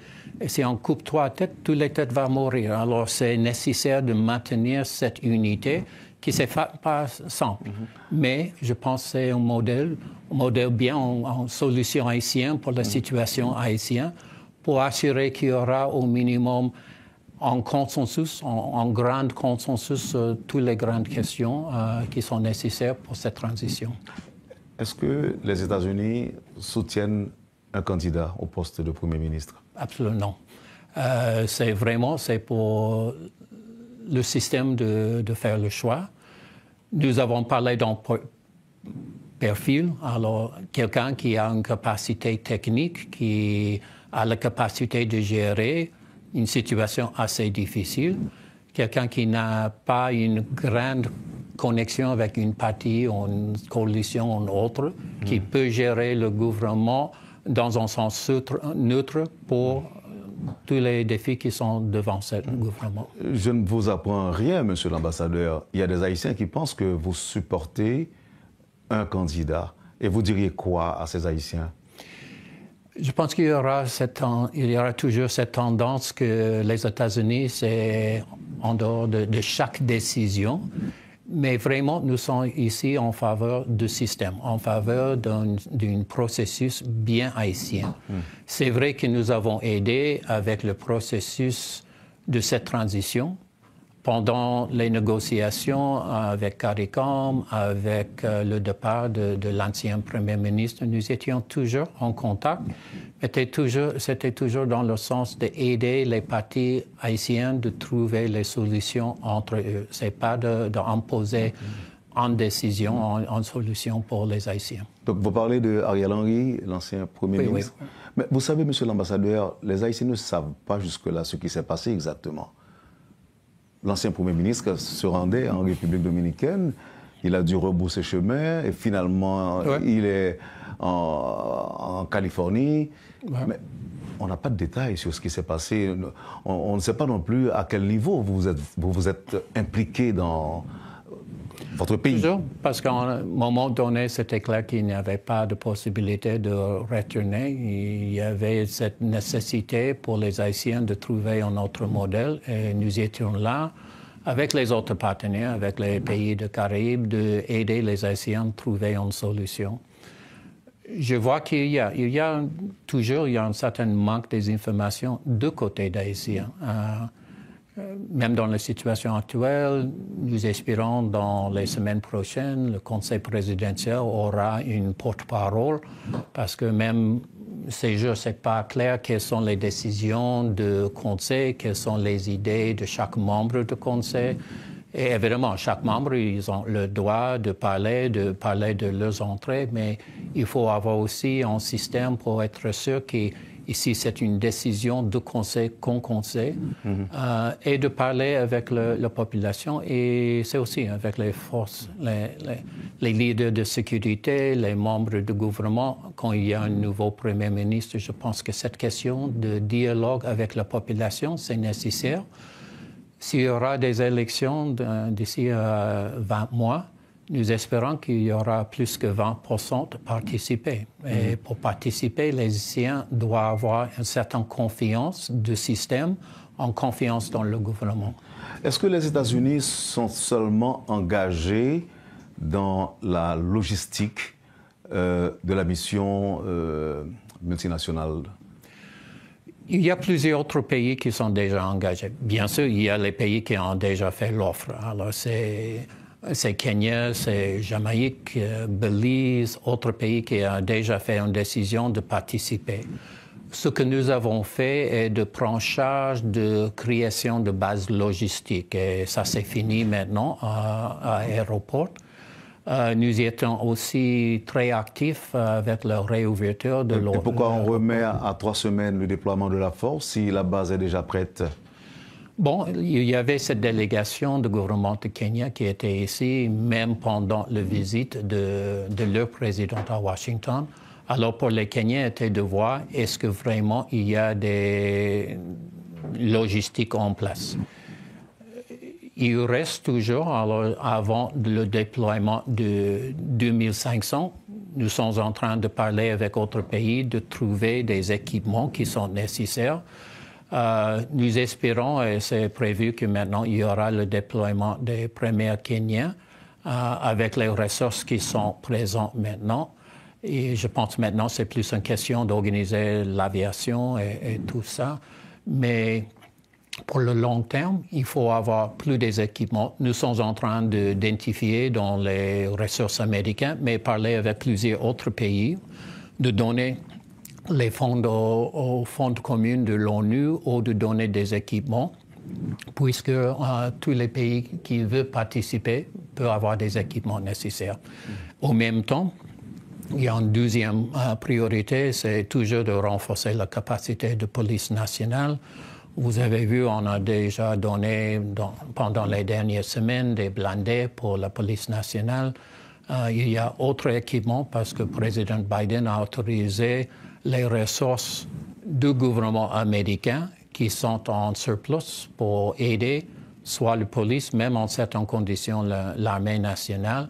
Et si on coupe trois têtes, toutes les têtes vont mourir. Alors c'est nécessaire de maintenir cette unité qui ne pas sans. Mhm. Mais je pense que c'est un modèle, modèle bien en, solution haïtienne pour la mhm. situation haïtienne, pour assurer qu'il y aura au minimum un consensus, un grand consensus, sur euh, toutes les grandes questions euh, qui sont nécessaires pour cette transition. Est-ce que les États-Unis soutiennent un candidat au poste de Premier ministre Absolument. Euh, c'est vraiment c'est pour le système de, faire le choix. Nous avons parlé d'un profil, alors quelqu'un qui a une capacité technique, qui a la capacité de gérer une situation assez difficile, quelqu'un qui n'a pas une grande connexion avec une partie ou une coalition ou une autre qui mm. peut gérer le gouvernement dans un sens neutre pour tous les défis qui sont devant ce mm. gouvernement. Je ne vous apprends rien, monsieur l'ambassadeur. Il y a des Haïtiens qui pensent que vous supportez un candidat. Et vous diriez quoi à ces Haïtiens je pense qu'il y aura, il y aura toujours cette tendance que les États-Unis, c'est en dehors de, de, chaque décision, mais vraiment, nous sommes ici en faveur du système, en faveur d'un processus bien haïtien. Mm. C'est vrai que nous avons aidé avec le processus de cette transition, pendant les négociations avec CARICOM, avec euh, le départ de, l'ancien Premier ministre, nous étions toujours en contact. C'était toujours, dans le sens d'aider les partis haïtiens de trouver les solutions entre eux. Ce n'est pas d'imposer de, en décision, en, solution pour les Haïtiens. Donc vous parlez de Henry, l'ancien Premier ministre. Mais vous savez, Monsieur l'ambassadeur, les Haïtiens ne savent pas jusque-là ce qui s'est passé exactement l'ancien Premier ministre se rendait en République dominicaine. Il a dû rebousser chemin et finalement, il est en, Californie. Mais on n'a pas de détails sur ce qui s'est passé. On, ne sait pas non plus à quel niveau vous êtes, vous, vous êtes impliqué dans, votre pays. parce qu'à un moment donné, c'était clair qu'il n'y avait pas de possibilité de retourner. Il y avait cette nécessité pour les Haïtiens de trouver un autre modèle et nous étions là avec les autres partenaires, avec les pays de Caraïbes, d'aider les Haïtiens à trouver une solution. Je vois qu'il y a, il y a toujours il y a un certain manque des informations de côté d'Haïtiens. Euh, même dans la situation actuelle, nous espérons dans les semaines prochaines, le Conseil présidentiel aura une porte-parole parce que même ces jours, n'est pas clair quelles sont les décisions du Conseil, quelles sont les idées de chaque membre du Conseil. Et évidemment, chaque membre, ils ont le droit de parler, de parler de leurs entrées, mais il faut avoir aussi un système pour être sûr qu'ils Ici, c'est une décision de conseil qu'on conseil mm-hmm. euh, et de parler avec la population et c'est aussi avec les forces, les, les, leaders de sécurité, les membres du gouvernement. Quand il y a un nouveau Premier ministre, je pense que cette question de dialogue avec la population, c'est nécessaire. S'il y aura des élections euh, d'ici 20 euh, mois, nous espérons qu'il y aura plus que 20 de participants Et mm-hmm. pour participer, les lycéens doivent avoir une certaine confiance du système, en confiance dans le gouvernement. Est-ce que les États-Unis sont seulement engagés dans la logistique euh, de la mission euh, multinationale il y a plusieurs autres pays qui sont déjà engagés. Bien sûr, il y a les pays qui ont déjà fait l'offre. Alors, c'est c'est Kenya, c'est Jamaïque, euh, Belize, autres pays qui ont déjà fait une décision de participer. Ce que nous avons fait est de prendre charge de création de bases logistiques. Et ça, c'est fini maintenant à, aéroport l'aéroport. Euh, nous étions aussi très actifs euh, avec la réouverture de l'eau. Pourquoi on remet à trois semaines le déploiement de la force si la base est déjà prête Bon, il y avait cette délégation du gouvernement du Kenya qui était ici, même pendant la visite de, leur président à Washington. Alors pour les Kenyans, c'était de voir est-ce que vraiment il y a des logistiques en place. Il reste toujours, alors avant le déploiement de 2500, nous sommes en train de parler avec d'autres pays, de trouver des équipements qui sont nécessaires. Euh, nous espérons, et c'est prévu que maintenant il y aura le déploiement des premiers Kenyans euh, avec les ressources qui sont présentes maintenant. Et je pense maintenant c'est plus une question d'organiser l'aviation et, tout ça. Mais pour le long terme, il faut avoir plus des équipements. Nous sommes en train d'identifier dans les ressources américaines, mais parler avec plusieurs autres pays, de donner les fonds aux, fonds communes de l'ONU ou de donner des équipements puisque euh, tous les pays qui veulent participer peuvent avoir des équipements nécessaires. Au même temps, il y a une deuxième euh, priorité, c'est toujours de renforcer la capacité de police nationale. Vous avez vu, on a déjà donné pendant les dernières semaines des blindés pour la police nationale. Euh, il y a autre équipement parce que le président Biden a autorisé les ressources du gouvernement américain qui sont en surplus pour aider soit la police, même en certaines conditions l'armée nationale,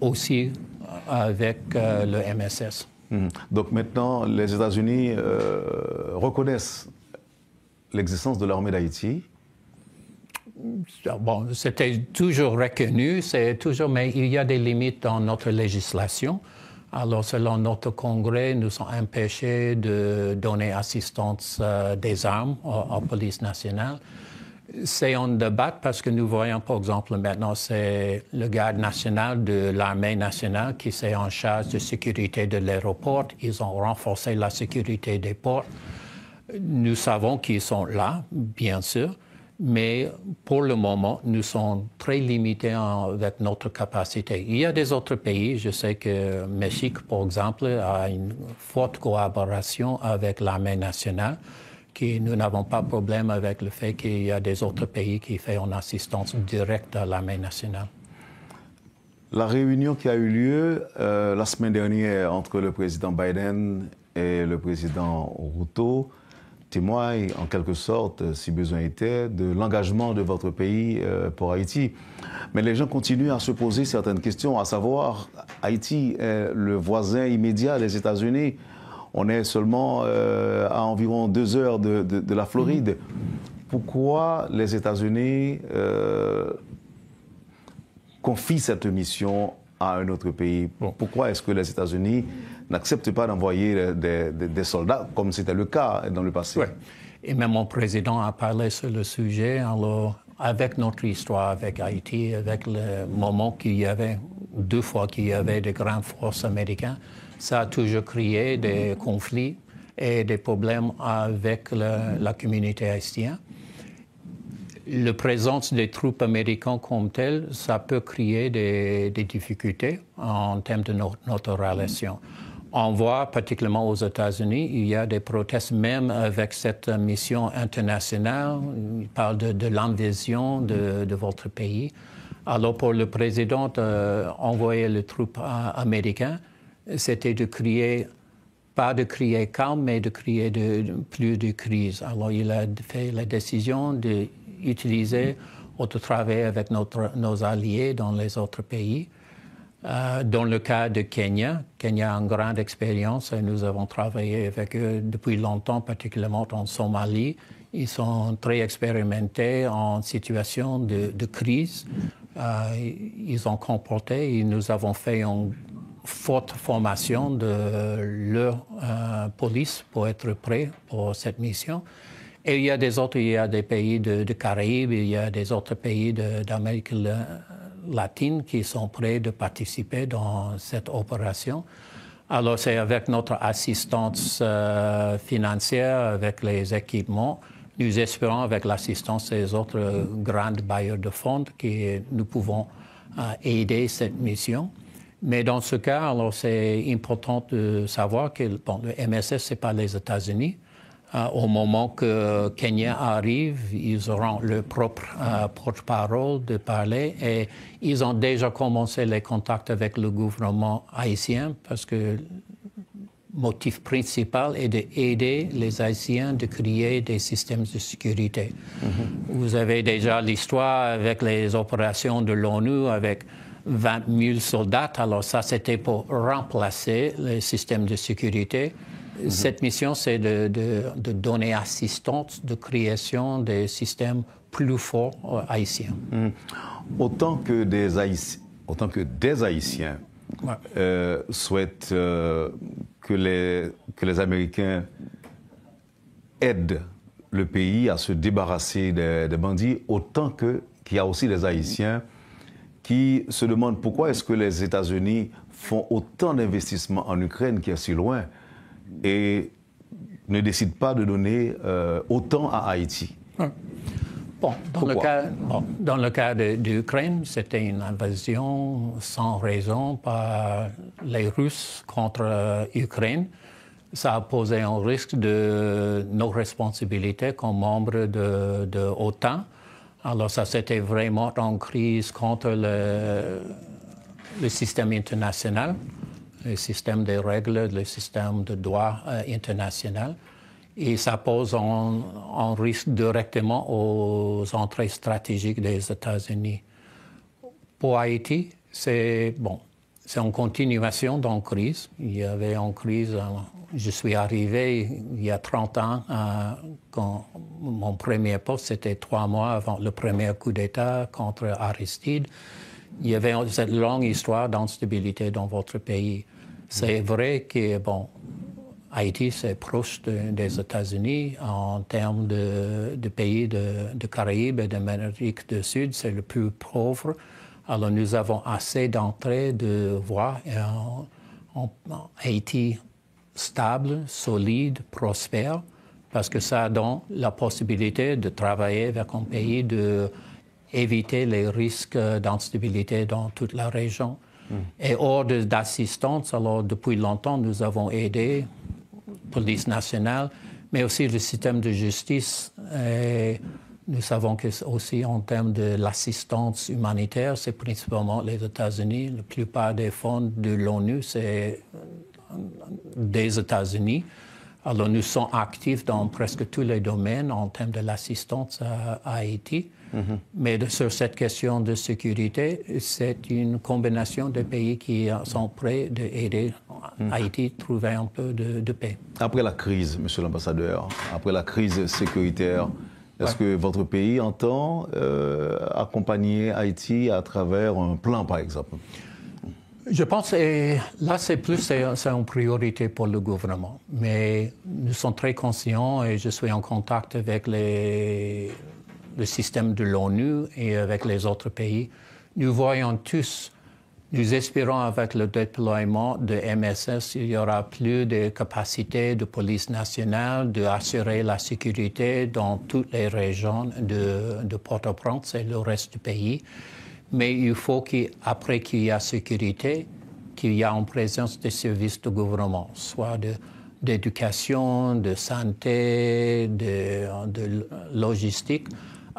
aussi euh, avec euh, le MSS. Mhm. Donc maintenant, les États-Unis euh, reconnaissent l'existence de l'armée d'Haïti. Bon, c'était toujours reconnu, c'est toujours, mais il y a des limites dans notre législation. Alors, selon notre congrès, nous sommes empêchés de donner assistance euh, des armes aux, mhm. polices nationales. C'est en débat parce que nous voyons, par exemple, maintenant, c'est le garde national de l'armée nationale qui s'est en charge de sécurité de l'aéroport. Ils ont renforcé la sécurité des ports. Nous savons qu'ils sont là, bien sûr, mais pour le moment, nous sommes très limités avec notre capacité. Il y a des autres pays, je sais que le Mexique, par exemple, a une forte collaboration avec l'armée nationale, qui nous n'avons pas de problème avec le fait qu'il y a des autres pays qui font une assistance directe à l'armée nationale. La réunion qui a eu lieu euh, la semaine dernière entre le président Biden et le président Ruto témoigne en quelque sorte, euh, si besoin était, de l'engagement de votre pays euh, pour Haïti. Mais les gens continuent à se poser certaines questions, à savoir, Haïti est le voisin immédiat des États-Unis. On est seulement euh, à environ deux heures de, de, la Floride. Mm-hmm. Pourquoi les États-Unis euh, confient cette mission à un autre pays. Pourquoi est-ce que les États-Unis n'acceptent pas d'envoyer des, soldats comme c'était le cas dans le passé ouais. Et même mon président a parlé sur le sujet. Alors, avec notre histoire, avec Haïti, avec le moment qu'il y avait, deux fois qu'il y avait des grandes forces américaines, ça a toujours créé des conflits et des problèmes avec la communauté haïtienne la présence des troupes américaines comme telles, ça peut créer des, difficultés en termes de notre relation. On voit, particulièrement aux États-Unis, il y a des protestes même avec cette mission internationale. Il parle de, l'invasion de, votre pays. Alors pour le président, envoyer les troupes américaines, c'était de crier, pas de crier calme, mais de crier de, plus de crise. Alors il a fait la décision de utiliser, au travailler avec notre, nos alliés dans les autres pays. Euh, dans le cas de Kenya, Kenya a une grande expérience et nous avons travaillé avec eux depuis longtemps, particulièrement en Somalie. Ils sont très expérimentés en situation de, crise. Euh, ils ont comporté et nous avons fait une forte formation de leur euh, police pour être prêts pour cette mission. Et il y a des autres, il y a des pays de, de Caraïbes, il y a des autres pays d'Amérique latine qui sont prêts de participer dans cette opération. Alors c'est avec notre assistance euh, financière, avec les équipements, nous espérons avec l'assistance des autres euh, grands bailleurs de fonds que nous pouvons euh, aider cette mission. Mais dans ce cas, alors c'est important de savoir que le MSS, ce n'est pas les États-Unis. Euh, au moment que Kenya arrive, ils auront leur propre euh, porte-parole de parler et ils ont déjà commencé les contacts avec le gouvernement haïtien parce que motif principal est d'aider les Haïtiens de créer des systèmes de sécurité. Mhm. Vous avez déjà l'histoire avec les opérations de l'ONU avec 20 000 soldats. Alors ça, c'était pour remplacer les systèmes de sécurité. Euh, cette mission, c'est de, donner assistance de création des systèmes plus forts euh, haïtiens. Hmm. Autant, que des Autant que des Haïtiens euh, souhaitent que, les, que les Américains aident le pays à se débarrasser des, bandits, autant que qu'il y a aussi des Haïtiens qui se demandent pourquoi est-ce que les États-Unis font autant d'investissements en Ukraine qui est si loin et ne décide pas de donner euh, autant à Haïti. Bon, dans le, cas, d'Ukraine, dans le cas de, c'était une invasion sans raison par les Russes contre l'Ukraine. Euh, ça a posé un risque de nos responsabilités comme membres de, l'OTAN. Alors ça, c'était vraiment en crise contre le système international le système des règles, le système de droit euh, international. Et ça pose en, risque directement aux entrées stratégiques des États-Unis. Pour Haïti, c'est bon, c'est en continuation d'une crise. Il y avait une crise, euh, je suis arrivé il y a 30 ans, euh, quand mon premier poste, c'était trois mois avant le premier coup d'État contre Aristide il y avait cette longue histoire d'instabilité dans votre pays. C'est vrai que, bon, Haïti, c'est proche des États-Unis en termes de, pays de, de, Caraïbes et d'Amérique du Sud, c'est le plus pauvre. Alors nous avons assez d'entrées de voies en, Haïti stable, solide, prospère, parce que ça donne la possibilité de travailler avec un pays de éviter les risques d'instabilité dans toute la région. Hmm. Et hors d'assistance, alors depuis longtemps, nous avons aidé police nationale, mais aussi le système de justice. Et nous savons que aussi en termes de l'assistance humanitaire, c'est principalement les États-Unis. La plupart des fonds de l'ONU, c'est des États-Unis. Alors nous sommes actifs dans presque tous les domaines en termes de l'assistance à Haïti. Mm-hmm. Mais sur cette question de sécurité, c'est une combinaison de pays qui sont prêts d'aider aider mm-hmm. Haïti à trouver un peu de, paix. Après la crise, monsieur l'ambassadeur, après la crise sécuritaire, est-ce que votre pays entend euh, accompagner Haïti à travers un plan, par exemple je pense que là, c'est plus c'est une priorité pour le gouvernement. Mais nous sommes très conscients et je suis en contact avec les le système de l'ONU et avec les autres pays. Nous voyons tous, nous espérons avec le déploiement de MSS, il y aura plus de capacités de police nationale d'assurer la sécurité dans toutes les régions de, Port-au-Prince et le reste du pays. Mais il faut qu'après qu'il y a sécurité, qu'il y a en présence des services de gouvernement, soit de d'éducation, de santé, de, logistique,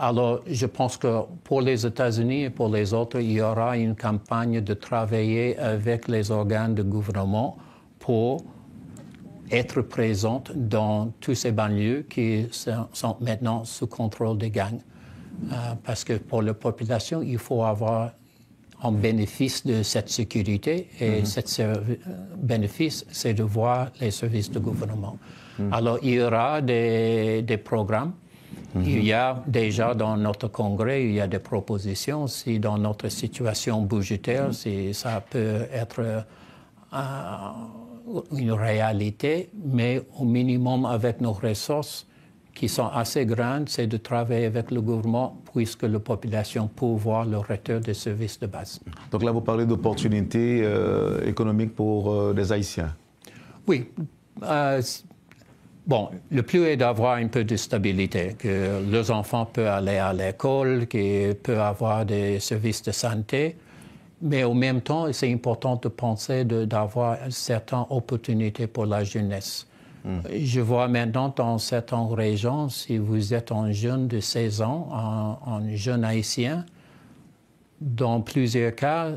alors, je pense que pour les États-Unis et pour les autres, il y aura une campagne de travailler avec les organes de gouvernement pour être présente dans tous ces banlieues qui sont maintenant sous contrôle des gangs. Euh, parce que pour la population, il faut avoir un bénéfice de cette sécurité et mhm. ce euh, bénéfice, c'est de voir les services de gouvernement. Mhm. Alors, il y aura des programmes il mhm. y a déjà dans notre Congrès, il y a des propositions. Si dans notre situation budgétaire, mhm. si ça peut être euh, une réalité, mais au minimum avec nos ressources qui sont assez grandes, c'est de travailler avec le gouvernement puisque la population peut voir le retour des services de base. Donc là, vous parlez d'opportunités euh, économiques pour euh, les Haïtiens. Oui. Bon, le plus est d'avoir un peu de stabilité, que les enfants peuvent aller à l'école, qu'ils peuvent avoir des services de santé, mais en même temps, c'est important de penser d'avoir certaines opportunités pour la jeunesse. Hmm. Je vois maintenant dans certaines régions, si vous êtes un jeune de 16 ans, un jeune haïtien, dans plusieurs cas,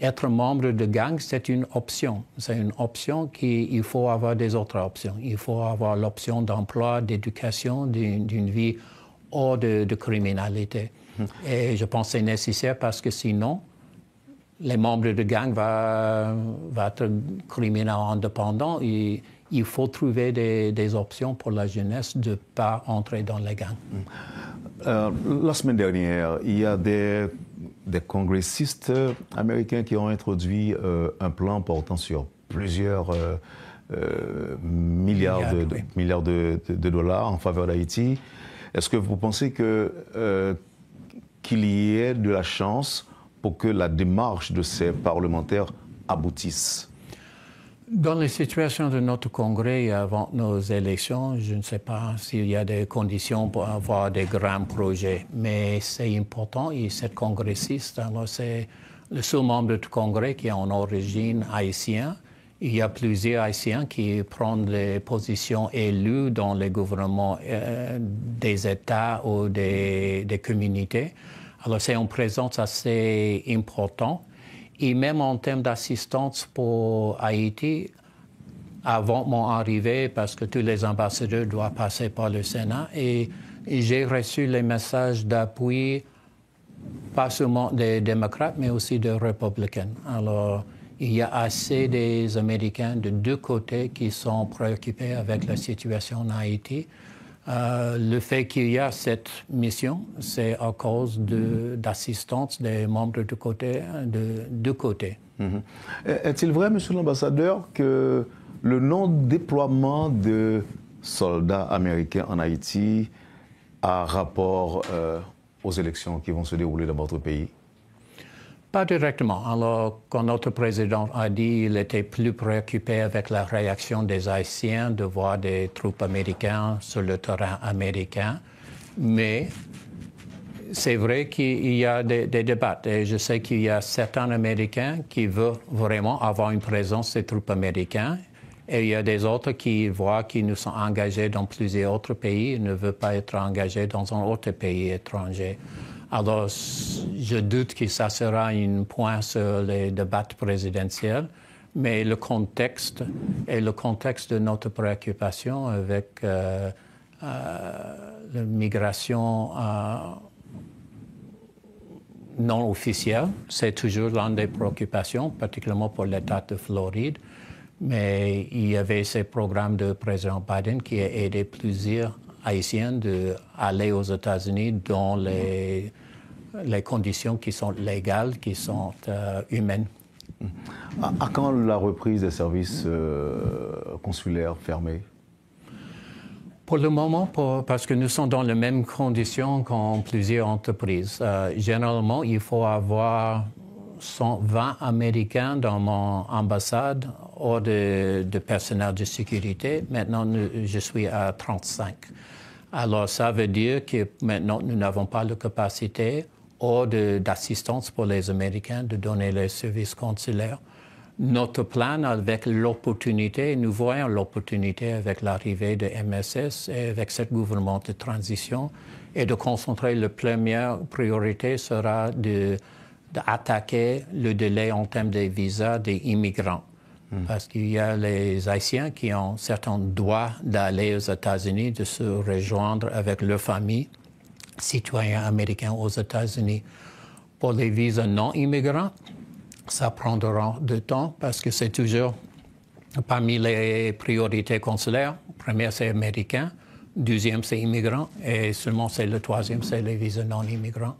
être membre de gang, c'est une option. C'est une option qu'il faut avoir des autres options. Il faut avoir l'option d'emploi, d'éducation, d'une vie hors de, criminalité. Mhm. Et je pense que c'est nécessaire parce que sinon, les membres de gang vont va, va être criminels indépendants il faut trouver des, options pour la jeunesse de ne pas entrer dans les gangs. Mm. Euh, la semaine dernière, il y a des, congressistes américains qui ont introduit euh, un plan portant sur plusieurs euh, milliards, de, milliards dollars en faveur d'Haïti. Est-ce que vous pensez que, qu'il y ait de la chance pour que la démarche de ces parlementaires aboutisse dans les situations de notre congrès avant nos élections, je ne sais pas s'il y a des conditions pour avoir des grands projets, mais c'est important et cette congressiste, alors c'est le seul membre du congrès qui est en origine haïtien. Il y a plusieurs haïtiens qui prennent les positions élues dans les gouvernements euh, des États ou des, des communautés. Alors c'est une présence assez importante et même en termes d'assistance pour Haïti, avant mon arrivée, parce que tous les ambassadeurs doivent passer par le Sénat, et, j'ai reçu les messages d'appui, pas seulement des démocrates, mais aussi des républicains. Alors, il y a assez des Américains de deux côtés qui sont préoccupés avec la situation en Haïti. Euh, le fait qu'il y a cette mission, c'est à cause d'assistance des membres de côté, de, deux côtés. Mhm. Euh, est-il vrai, Monsieur l'ambassadeur, que le non-déploiement de soldats américains en Haïti a rapport euh, aux élections qui vont se dérouler dans votre pays pas directement. Alors, quand notre président a dit qu'il était plus préoccupé avec la réaction des Haïtiens de voir des troupes américaines sur le terrain américain, mais c'est vrai qu'il y a des, débats. Et je sais qu'il y a certains Américains qui veulent vraiment avoir une présence des troupes américaines. Et il y a des autres qui voient qu'ils nous sont engagés dans plusieurs autres pays et ne veulent pas être engagés dans un autre pays étranger. Alors, je doute que ça sera un point sur les débats présidentiels, mais le contexte et le contexte de notre préoccupation avec euh, euh, la migration euh, non officielle, c'est toujours l'une des préoccupations, particulièrement pour l'État de Floride. Mais il y avait ces programmes de président Biden qui a aidé plusieurs haïtiens d'aller aux États-Unis dans les, les, conditions qui sont légales, qui sont euh, humaines. À, quand la reprise des services euh, consulaires fermés pour le moment, parce que nous sommes dans les mêmes conditions qu'en plusieurs entreprises. Euh, généralement, il faut avoir 120 Américains dans mon ambassade hors de, personnel de sécurité. Maintenant, je suis à 35. Alors, ça veut dire que maintenant, nous n'avons pas la capacité hors d'assistance pour les Américains de donner les services consulaires. Notre plan avec l'opportunité, nous voyons l'opportunité avec l'arrivée de MSS et avec ce gouvernement de transition, et de concentrer, la première priorité sera de d'attaquer le délai en termes de visas des immigrants parce qu'il y a les Haïtiens qui ont certains droits d'aller aux États-Unis, de se rejoindre avec leur famille, citoyens américains aux États-Unis. Pour les visas non immigrants, ça prendra du temps parce que c'est toujours parmi les priorités consulaires. Première, c'est américain. Deuxième, c'est immigrant. Et seulement, c'est le troisième, c'est les visas non immigrants.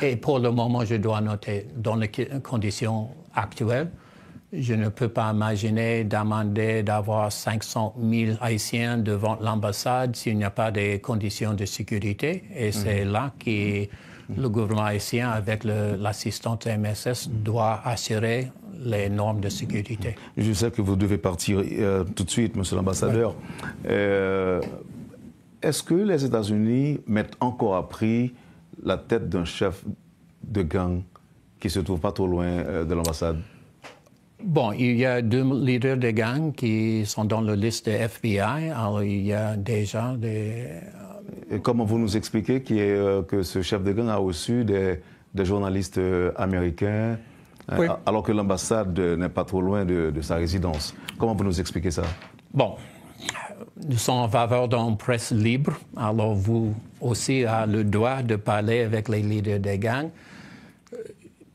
Et pour le moment, je dois noter, dans les conditions actuelles, je ne peux pas imaginer d'amender d'avoir 500 000 Haïtiens devant l'ambassade s'il n'y a pas des conditions de sécurité. Et mhm. c'est là que le gouvernement haïtien, avec l'assistante MSS, doit assurer les normes de sécurité. Je sais que vous devez partir euh, tout de suite, monsieur l'ambassadeur. Euh, est-ce que les États-Unis mettent encore à prix la tête d'un chef de gang qui se trouve pas trop loin euh, de l'ambassade Bon, il y a deux leaders de gangs qui sont dans la liste de FBI. Alors, il y a déjà des... Euh, Et comment vous nous expliquez euh, que ce chef de gang a reçu des, journalistes euh, américains alors que l'ambassade n'est pas trop loin de, de, sa résidence Comment vous nous expliquez ça Bon, nous sommes en faveur d'une presse libre. Alors, vous aussi avez le droit de parler avec les leaders des gangs.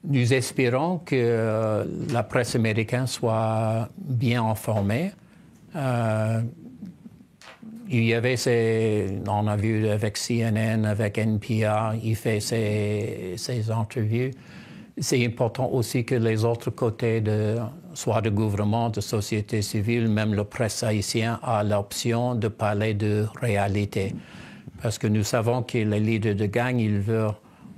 Nous espérons que euh, la presse américaine soit bien informée. Euh, il y avait ces, on a vu avec CNN, avec NPR, il fait ses, ses interviews. C'est important aussi que les autres côtés, de, soit de gouvernement, de société civile, même le presse haïtien a l'option de parler de réalité. Parce que nous savons que les leaders de gang, ils veulent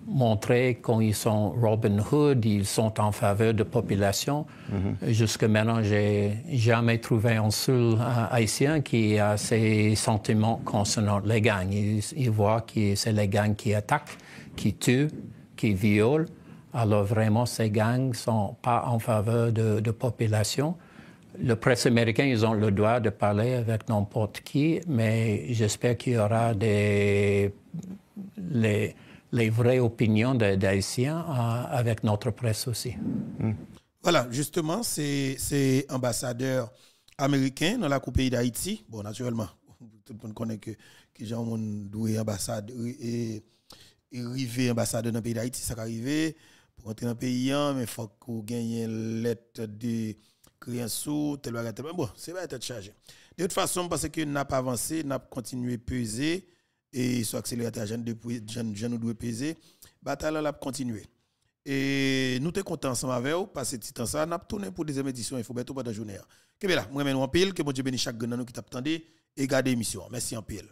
montrer quand ils sont Robin Hood, ils sont en faveur de population. Mhm. Jusque maintenant, j'ai jamais trouvé un seul euh, haïtien qui a ces sentiments concernant les gangs. Ils, voient que c'est les gangs qui attaquent, qui tuent, qui violent. Alors vraiment, ces gangs sont pas en faveur de, de population. Le presse américain, ils ont le droit de parler avec n'importe qui, mais j'espère qu'il y aura des les vraies opinions d'Haïtiens euh, avec notre presse aussi. Hmm. Voilà, justement, c'est ambassadeur américain dans la Coupe pays d'Haïti. Bon, naturellement, tout le monde connaît que, que jean doué ambassade et, arriver ambassadeur dans le pays d'Haïti, ça arrive pour entrer dans le pays, hein, mais il faut qu'on gagne une lettre de créanceau, tel Bon, c'est va être chargé. De toute façon, parce que n'a pas avancé, n'a continué à peser et soit accélérateur jeune de jeune nous doit peser bataille là continuer et nous sommes content, ensemble avec vous passer petit temps ça n'a tourné pour deuxième édition il faut bientôt pas de journée que bien là moi même en pile que bon Dieu bénisse chaque nous qui t'attendait et gardez l'émission merci en pile